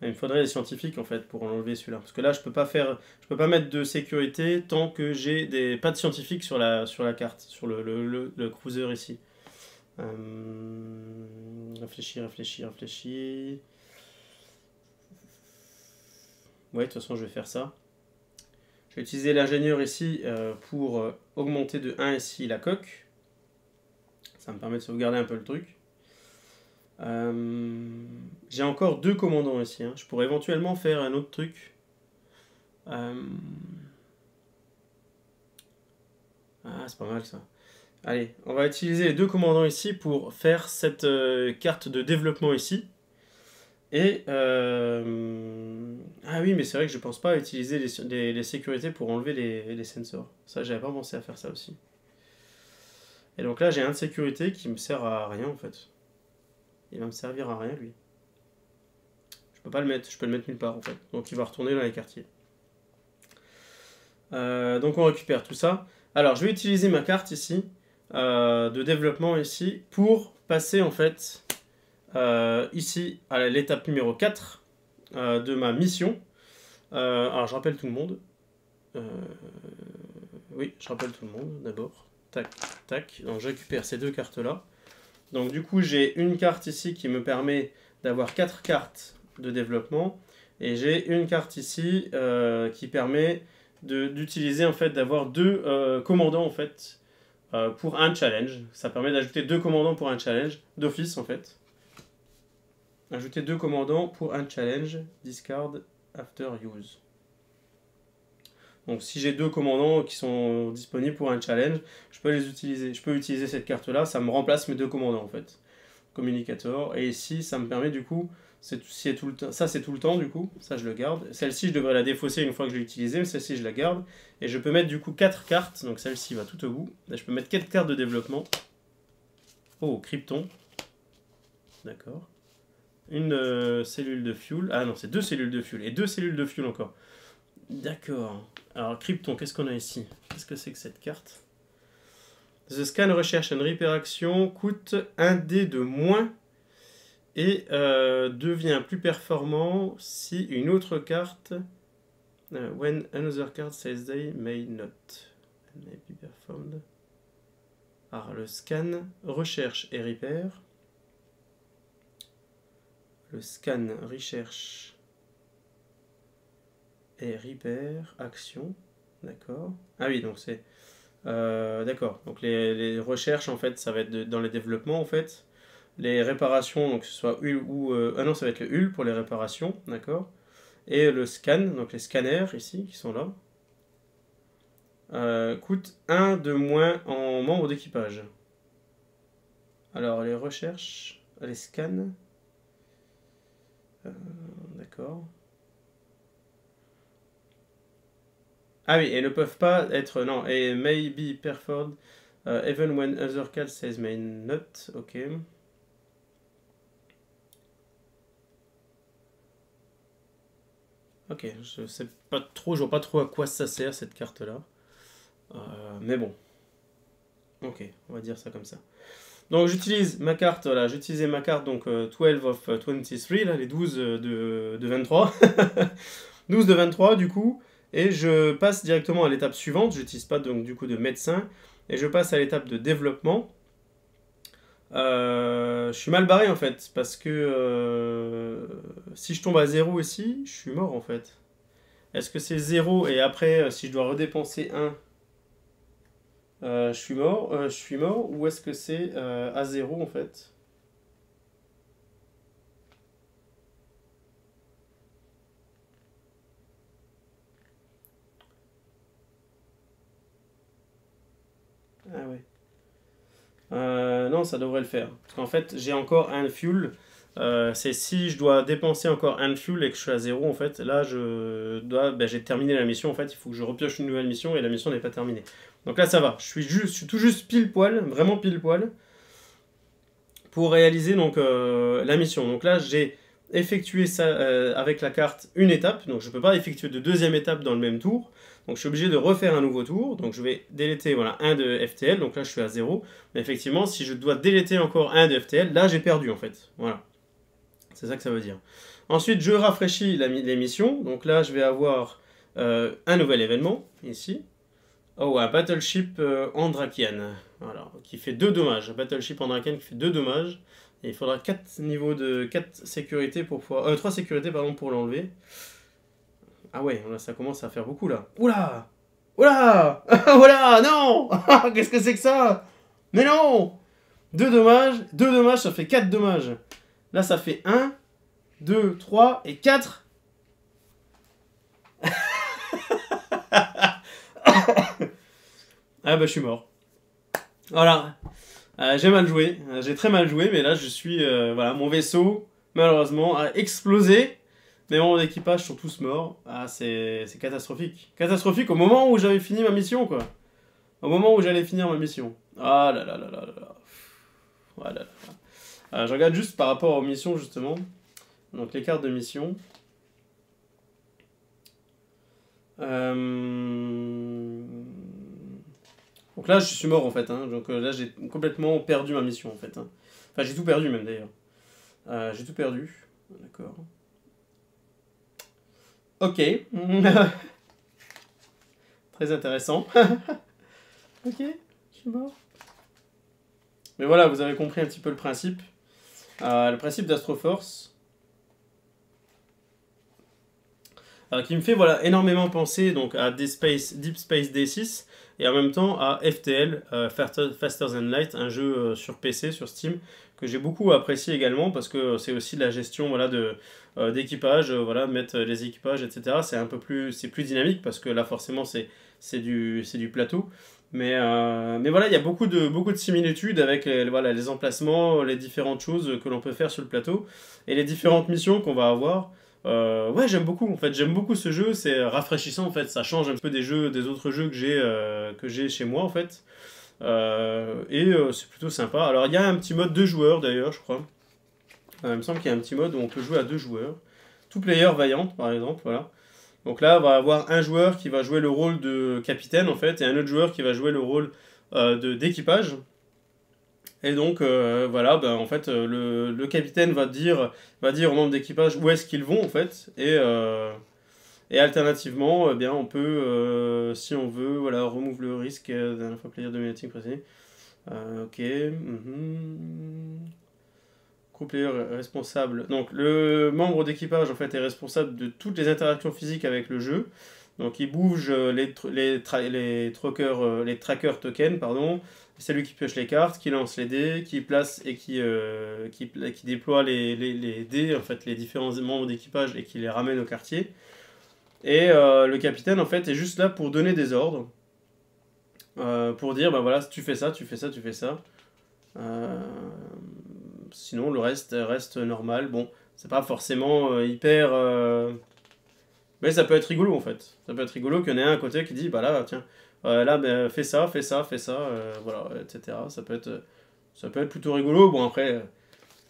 Il me faudrait des scientifiques en fait pour enlever celui-là. Parce que là, je peux pas faire, je peux pas mettre de sécurité tant que j'ai des pas de scientifiques sur la, sur la carte, sur le, le, cruiser ici. Euh, réfléchis, réfléchis, réfléchis. Ouais, de toute façon, je vais faire ça. Je vais utiliser l'ingénieur ici euh, pour euh, augmenter de 1 ici la coque. Ça me permet de sauvegarder un peu le truc. Euh, j'ai encore deux commandants ici. Hein. Je pourrais éventuellement faire un autre truc. Euh, ah, c'est pas mal ça. Allez, on va utiliser les deux commandants ici pour faire cette euh, carte de développement ici. Et... Ah oui, mais c'est vrai que je pense pas utiliser les, sécurités pour enlever les, les sensors. Ça, j'avais pas pensé à faire ça aussi. Et donc là, j'ai un de sécurité qui me sert à rien en fait. Il va me servir à rien, lui. Je peux pas le mettre, je peux le mettre nulle part en fait. Donc il va retourner dans les quartiers. Euh, donc on récupère tout ça. Alors je vais utiliser ma carte ici, euh, de développement ici, pour passer en fait euh, ici à l'étape numéro 4 de ma mission. alors je rappelle tout le monde. oui, je rappelle tout le monde d'abord. Tac, tac. Donc je récupère ces deux cartes là. Donc du coup, j'ai une carte ici qui me permet d'avoir quatre cartes de développement. Et j'ai une carte ici euh, qui permet d'utiliser, en fait, d'avoir deux euh, commandants, en fait, euh, pour un challenge. Ça permet d'ajouter deux commandants pour un challenge, d'office, en fait. Ajouter deux commandants pour un challenge, discard after use. Donc si j'ai deux commandants qui sont disponibles pour un challenge, je peux les utiliser. Je peux utiliser cette carte-là, ça me remplace mes deux commandants en fait. Communicator. Et ici, ça me permet du coup, c'est tout le temps, ça c'est tout le temps du coup, ça je le garde. Celle-ci, je devrais la défausser une fois que je l'ai utilisée, mais celle-ci, je la garde. Et je peux mettre du coup quatre cartes, donc celle-ci va tout au bout. je peux mettre quatre cartes de développement. Oh, Krypton. D'accord. Une euh, cellule de fuel. Ah non, c'est deux cellules de fuel. Et deux cellules de fuel encore. D'accord. Alors, Krypton, qu'est-ce qu'on a ici Qu'est-ce que c'est que cette carte The scan recherche and repair action coûte un dé de moins et euh, devient plus performant si une autre carte. Euh, when another card says they may not. May be performed. Alors, le scan recherche et repair. Le scan recherche et repair, action, d'accord. Ah oui, donc c'est... Euh, d'accord, donc les, recherches, en fait, ça va être dans les développements, en fait. Les réparations, donc que ce soit UL ou... Euh, ah non, ça va être le UL pour les réparations, d'accord. Et le scan, donc les scanners, ici, qui sont là, Coûtent euh, coûte 1 de moins en membres d'équipage. Alors, les recherches, les scans... D'accord. Ah oui, et ne peuvent pas être. Non, et may be euh, even when other cards says may not. Ok. Ok, je sais pas trop, je vois pas trop à quoi ça sert cette carte là. Euh, mais bon. Ok, on va dire ça comme ça. Donc j'utilise ma carte, voilà, j'utilisais ma carte donc 12 euh, of 23, là, les 12 de 23. 12 de 23 du coup. Et je passe directement à l'étape suivante, je n'utilise pas donc du coup de médecin, et je passe à l'étape de développement. Euh, je suis mal barré en fait, parce que euh, si je tombe à zéro ici, je suis mort en fait. Est-ce que c'est 0 et après, euh, si je dois redépenser 1, je suis mort, je suis mort, ou est-ce que c'est à 0 en fait Euh, non, ça devrait le faire. Parce qu'en fait, j'ai encore un fuel. Euh, c'est si je dois dépenser encore un fuel et que je suis à zéro, en fait, là, je dois, ben, j'ai terminé la mission. En fait, il faut que je repioche une nouvelle mission et la mission n'est pas terminée. Donc là, ça va. Je suis, juste, tout juste pile poil, vraiment pile poil, pour réaliser donc, euh, la mission. Donc là, j'ai effectué ça avec la carte une étape. Donc je ne peux pas effectuer de deuxième étape dans le même tour. Donc je suis obligé de refaire un nouveau tour. Donc je vais déléter voilà, 1 de FTL. Donc là je suis à 0. Mais effectivement, si je dois déléter encore 1 de FTL, là j'ai perdu en fait. Voilà. C'est ça que ça veut dire. Ensuite, je rafraîchis l'émission, Donc là, je vais avoir euh, un nouvel événement, ici. Oh, un Battleship euh, Andrakian. Voilà, qui fait deux dommages. Battleship Andrakian qui fait deux dommages. il faudra 4 niveaux de 4 sécurité pour pouvoir... 3 euh, sécurités, pardon, pour l'enlever. Ah ouais, ça commence à faire beaucoup là. Oula Oula Voilà Non Qu'est-ce que c'est que ça Mais non Deux dommages, deux dommages, ça fait quatre dommages. Là, ça fait 1, 2, 3 et 4. ah bah je suis mort. Voilà. Euh, j'ai mal joué. Euh, j'ai très mal joué, mais là je suis... Euh, voilà, mon vaisseau, malheureusement, a explosé. Mais mon équipage sont tous morts. Ah, c'est catastrophique. Catastrophique au moment où j'avais fini ma mission, quoi. Au moment où j'allais finir ma mission. Ah là là là là là là. Ah euh, je regarde juste par rapport aux missions, justement. Donc, les cartes de mission. Euh, donc là, je suis mort, en fait. Hein. Donc euh, là, j'ai complètement perdu ma mission, en fait. Hein. Enfin, j'ai tout perdu, même, d'ailleurs. j'ai tout perdu. D'accord. Ok. Très intéressant. ok, je suis mort. Mais voilà, vous avez compris un petit peu le principe. Euh, le principe d'Astroforce. Euh, qui me fait voilà, énormément penser donc, à Deep Space, D6 et en même temps à FTL, euh, Faster Than Light, un jeu sur PC, sur Steam, que j'ai beaucoup apprécié également parce que c'est aussi de la gestion voilà, de, euh, d'équipage, euh, voilà, mettre les équipages, etc. C'est un peu plus, c'est plus dynamique parce que là forcément c'est c'est du du plateau. Mais, euh, mais voilà, il y a beaucoup de, beaucoup de similitudes avec les, voilà, les emplacements, les différentes choses que l'on peut faire sur le plateau et les différentes missions qu'on va avoir. ouais, j'aime beaucoup en fait, j'aime beaucoup ce jeu, c'est rafraîchissant en fait, ça change un peu des jeux, des autres jeux que j'ai que j'ai chez moi en fait. et c'est plutôt sympa. Alors il y a un petit mode de joueur d'ailleurs, je crois. Euh, il me semble qu'il y a un petit mode où on peut jouer à deux joueurs. Tout player vaillant, par exemple, voilà. Donc là, on va avoir un joueur qui va jouer le rôle de capitaine, en fait, et un autre joueur qui va jouer le rôle euh, d'équipage. Et donc, euh, voilà, ben, en fait, le, capitaine va dire, va dire aux membres d'équipage où est-ce qu'ils vont, en fait, et, et alternativement, eh bien, on peut, si on veut, voilà, remove le risque d'un player dominating précis. ok. Mm le responsable. Donc le membre d'équipage en fait est responsable de toutes les interactions physiques avec le jeu. Donc il bouge euh, les, les, euh, les, trackers, les trackers tokens, pardon. C'est lui qui pioche les cartes, qui lance les dés, qui place et qui, euh, qui, déploie les, dés, en fait les différents membres d'équipage et qui les ramène au quartier. Et le capitaine en fait est juste là pour donner des ordres. pour dire, bah voilà, tu fais ça, tu fais ça, tu fais ça sinon, le reste reste normal. Bon, c'est pas forcément euh, hyper... Euh, mais ça peut être rigolo, en fait. Ça peut être rigolo qu'il y en ait un à côté qui dit, bah là, tiens, euh, là, ben, fais ça, fais ça, fais ça, voilà, etc. Ça peut, être, ça peut être plutôt rigolo. Bon, après,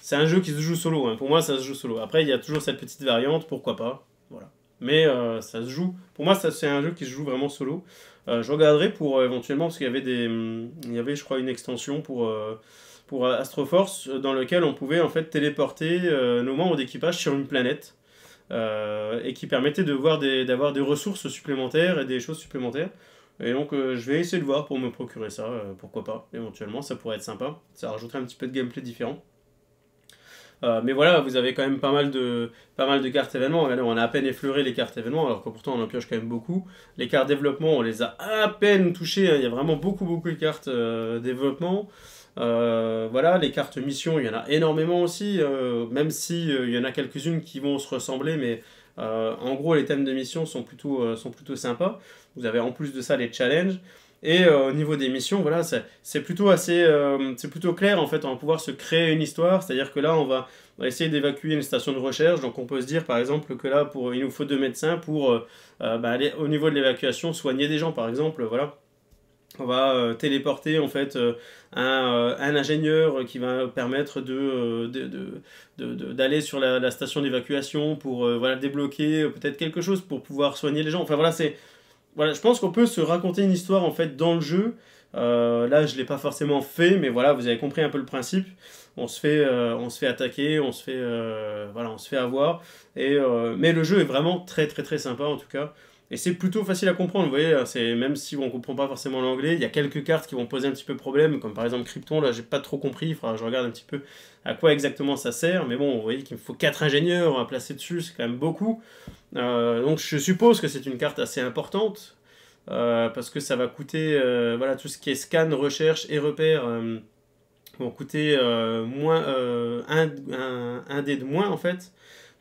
c'est un jeu qui se joue solo. Hein. Pour moi, ça se joue solo. Après, il y a toujours cette petite variante, pourquoi pas. Voilà. Mais ça se joue... Pour moi, c'est un jeu qui se joue vraiment solo. je regarderai pour, éventuellement, parce qu'il y avait des... Il y avait, je crois, une extension pour pour Astroforce euh, dans lequel on pouvait en fait téléporter euh, nos membres d'équipage sur une planète euh, et qui permettait de voir d'avoir des, ressources supplémentaires et des choses supplémentaires. Et donc je vais essayer de voir pour me procurer ça, pourquoi pas, éventuellement, ça pourrait être sympa. Ça rajouterait un petit peu de gameplay différent. mais voilà, vous avez quand même pas mal de, pas mal de cartes événements. on a à peine effleuré les cartes événements, alors que pourtant on en pioche quand même beaucoup. Les cartes développement, on les a à peine touchées. Hein. Il y a vraiment beaucoup, beaucoup de cartes développement. Euh, voilà, les cartes mission il y en a énormément aussi, euh, même si euh, il y en a quelques-unes qui vont se ressembler, mais en gros, les thèmes de mission sont plutôt, sont plutôt sympas. Vous avez en plus de ça les challenges. Et au niveau des missions, voilà, c'est plutôt assez, c'est plutôt clair en fait, on va pouvoir se créer une histoire. C'est-à-dire que là, on va, essayer d'évacuer une station de recherche. Donc, on peut se dire par exemple que là, pour, il nous faut deux médecins pour, bah, aller au niveau de l'évacuation, soigner des gens, par exemple, voilà on va euh, téléporter en fait euh, euh, un, ingénieur qui va permettre d'aller sur la, station d'évacuation pour voilà, débloquer peut-être quelque chose pour pouvoir soigner les gens. voilà, je pense qu'on peut se raconter une histoire en fait dans le jeu. là, je l'ai pas forcément fait, mais voilà, vous avez compris un peu le principe on se fait on se fait attaquer on se fait avoir mais le jeu est vraiment très très très sympa en tout cas et c'est plutôt facile à comprendre, vous voyez, hein, c'est même si on ne comprend pas forcément l'anglais, il y a quelques cartes qui vont poser un petit peu problème, comme par exemple Krypton, là j'ai pas trop compris, il faudra que je regarde un petit peu à quoi exactement ça sert, mais bon, vous voyez qu'il me faut 4 ingénieurs à placer dessus, c'est quand même beaucoup. Euh, donc je suppose que c'est une carte assez importante, euh, parce que ça va coûter, euh, voilà, tout ce qui est scan, recherche et repère vont coûter moins, un, un, un dé de moins en fait.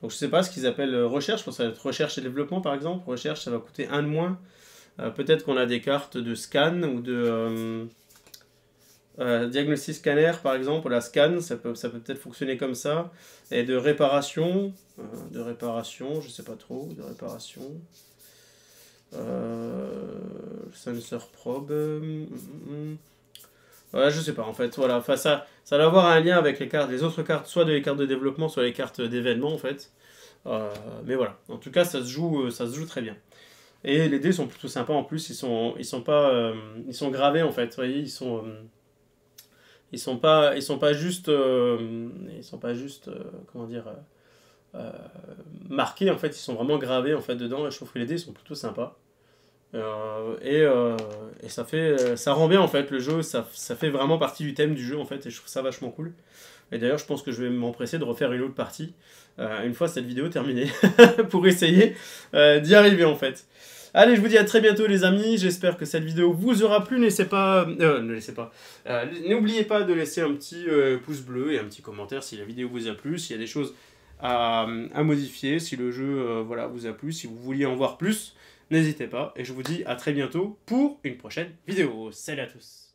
Donc je ne sais pas ce qu'ils appellent euh, recherche, je pense que ça va être recherche et développement par exemple. Recherche, ça va coûter un de moins. Euh, peut-être qu'on a des cartes de scan ou de euh, diagnostic scanner par exemple. La scan, ça peut peut être fonctionner comme ça. Et de réparation, de réparation, je ne sais pas trop, de réparation. sensor probe. Mm, mm, mm. Ouais, je sais pas en fait. Voilà, ça, ça doit avoir un lien avec les cartes, les autres cartes, soit des cartes de développement, soit les cartes d'événements en fait. Euh, mais voilà, en tout cas, ça se joue, euh, ça se joue très bien. Et les dés sont plutôt sympas en plus. Ils sont, ils sont pas, euh, ils sont gravés en fait. Vous voyez, ils sont, ils sont pas, ils sont pas juste, ils sont pas juste, comment dire, marqués en fait. Ils sont vraiment gravés en fait dedans. Et je trouve que les dés sont plutôt sympas. Euh, et, euh, et, ça fait ça rend bien en fait le jeu, ça, ça, fait vraiment partie du thème du jeu en fait et je trouve ça vachement cool. Et d'ailleurs je pense que je vais m'empresser de refaire une autre partie euh, une fois cette vidéo terminée pour essayer d'y arriver en fait. Allez, je vous dis à très bientôt les amis, j'espère que cette vidéo vous aura plu, pas, ne laissez pas, n'oubliez pas de laisser un petit pouce bleu et un petit commentaire si la vidéo vous a plu, s'il y a des choses à, à modifier, si le jeu voilà, vous a plu, si vous vouliez en voir plus n'hésitez pas. Et je vous dis à très bientôt pour une prochaine vidéo. Salut à tous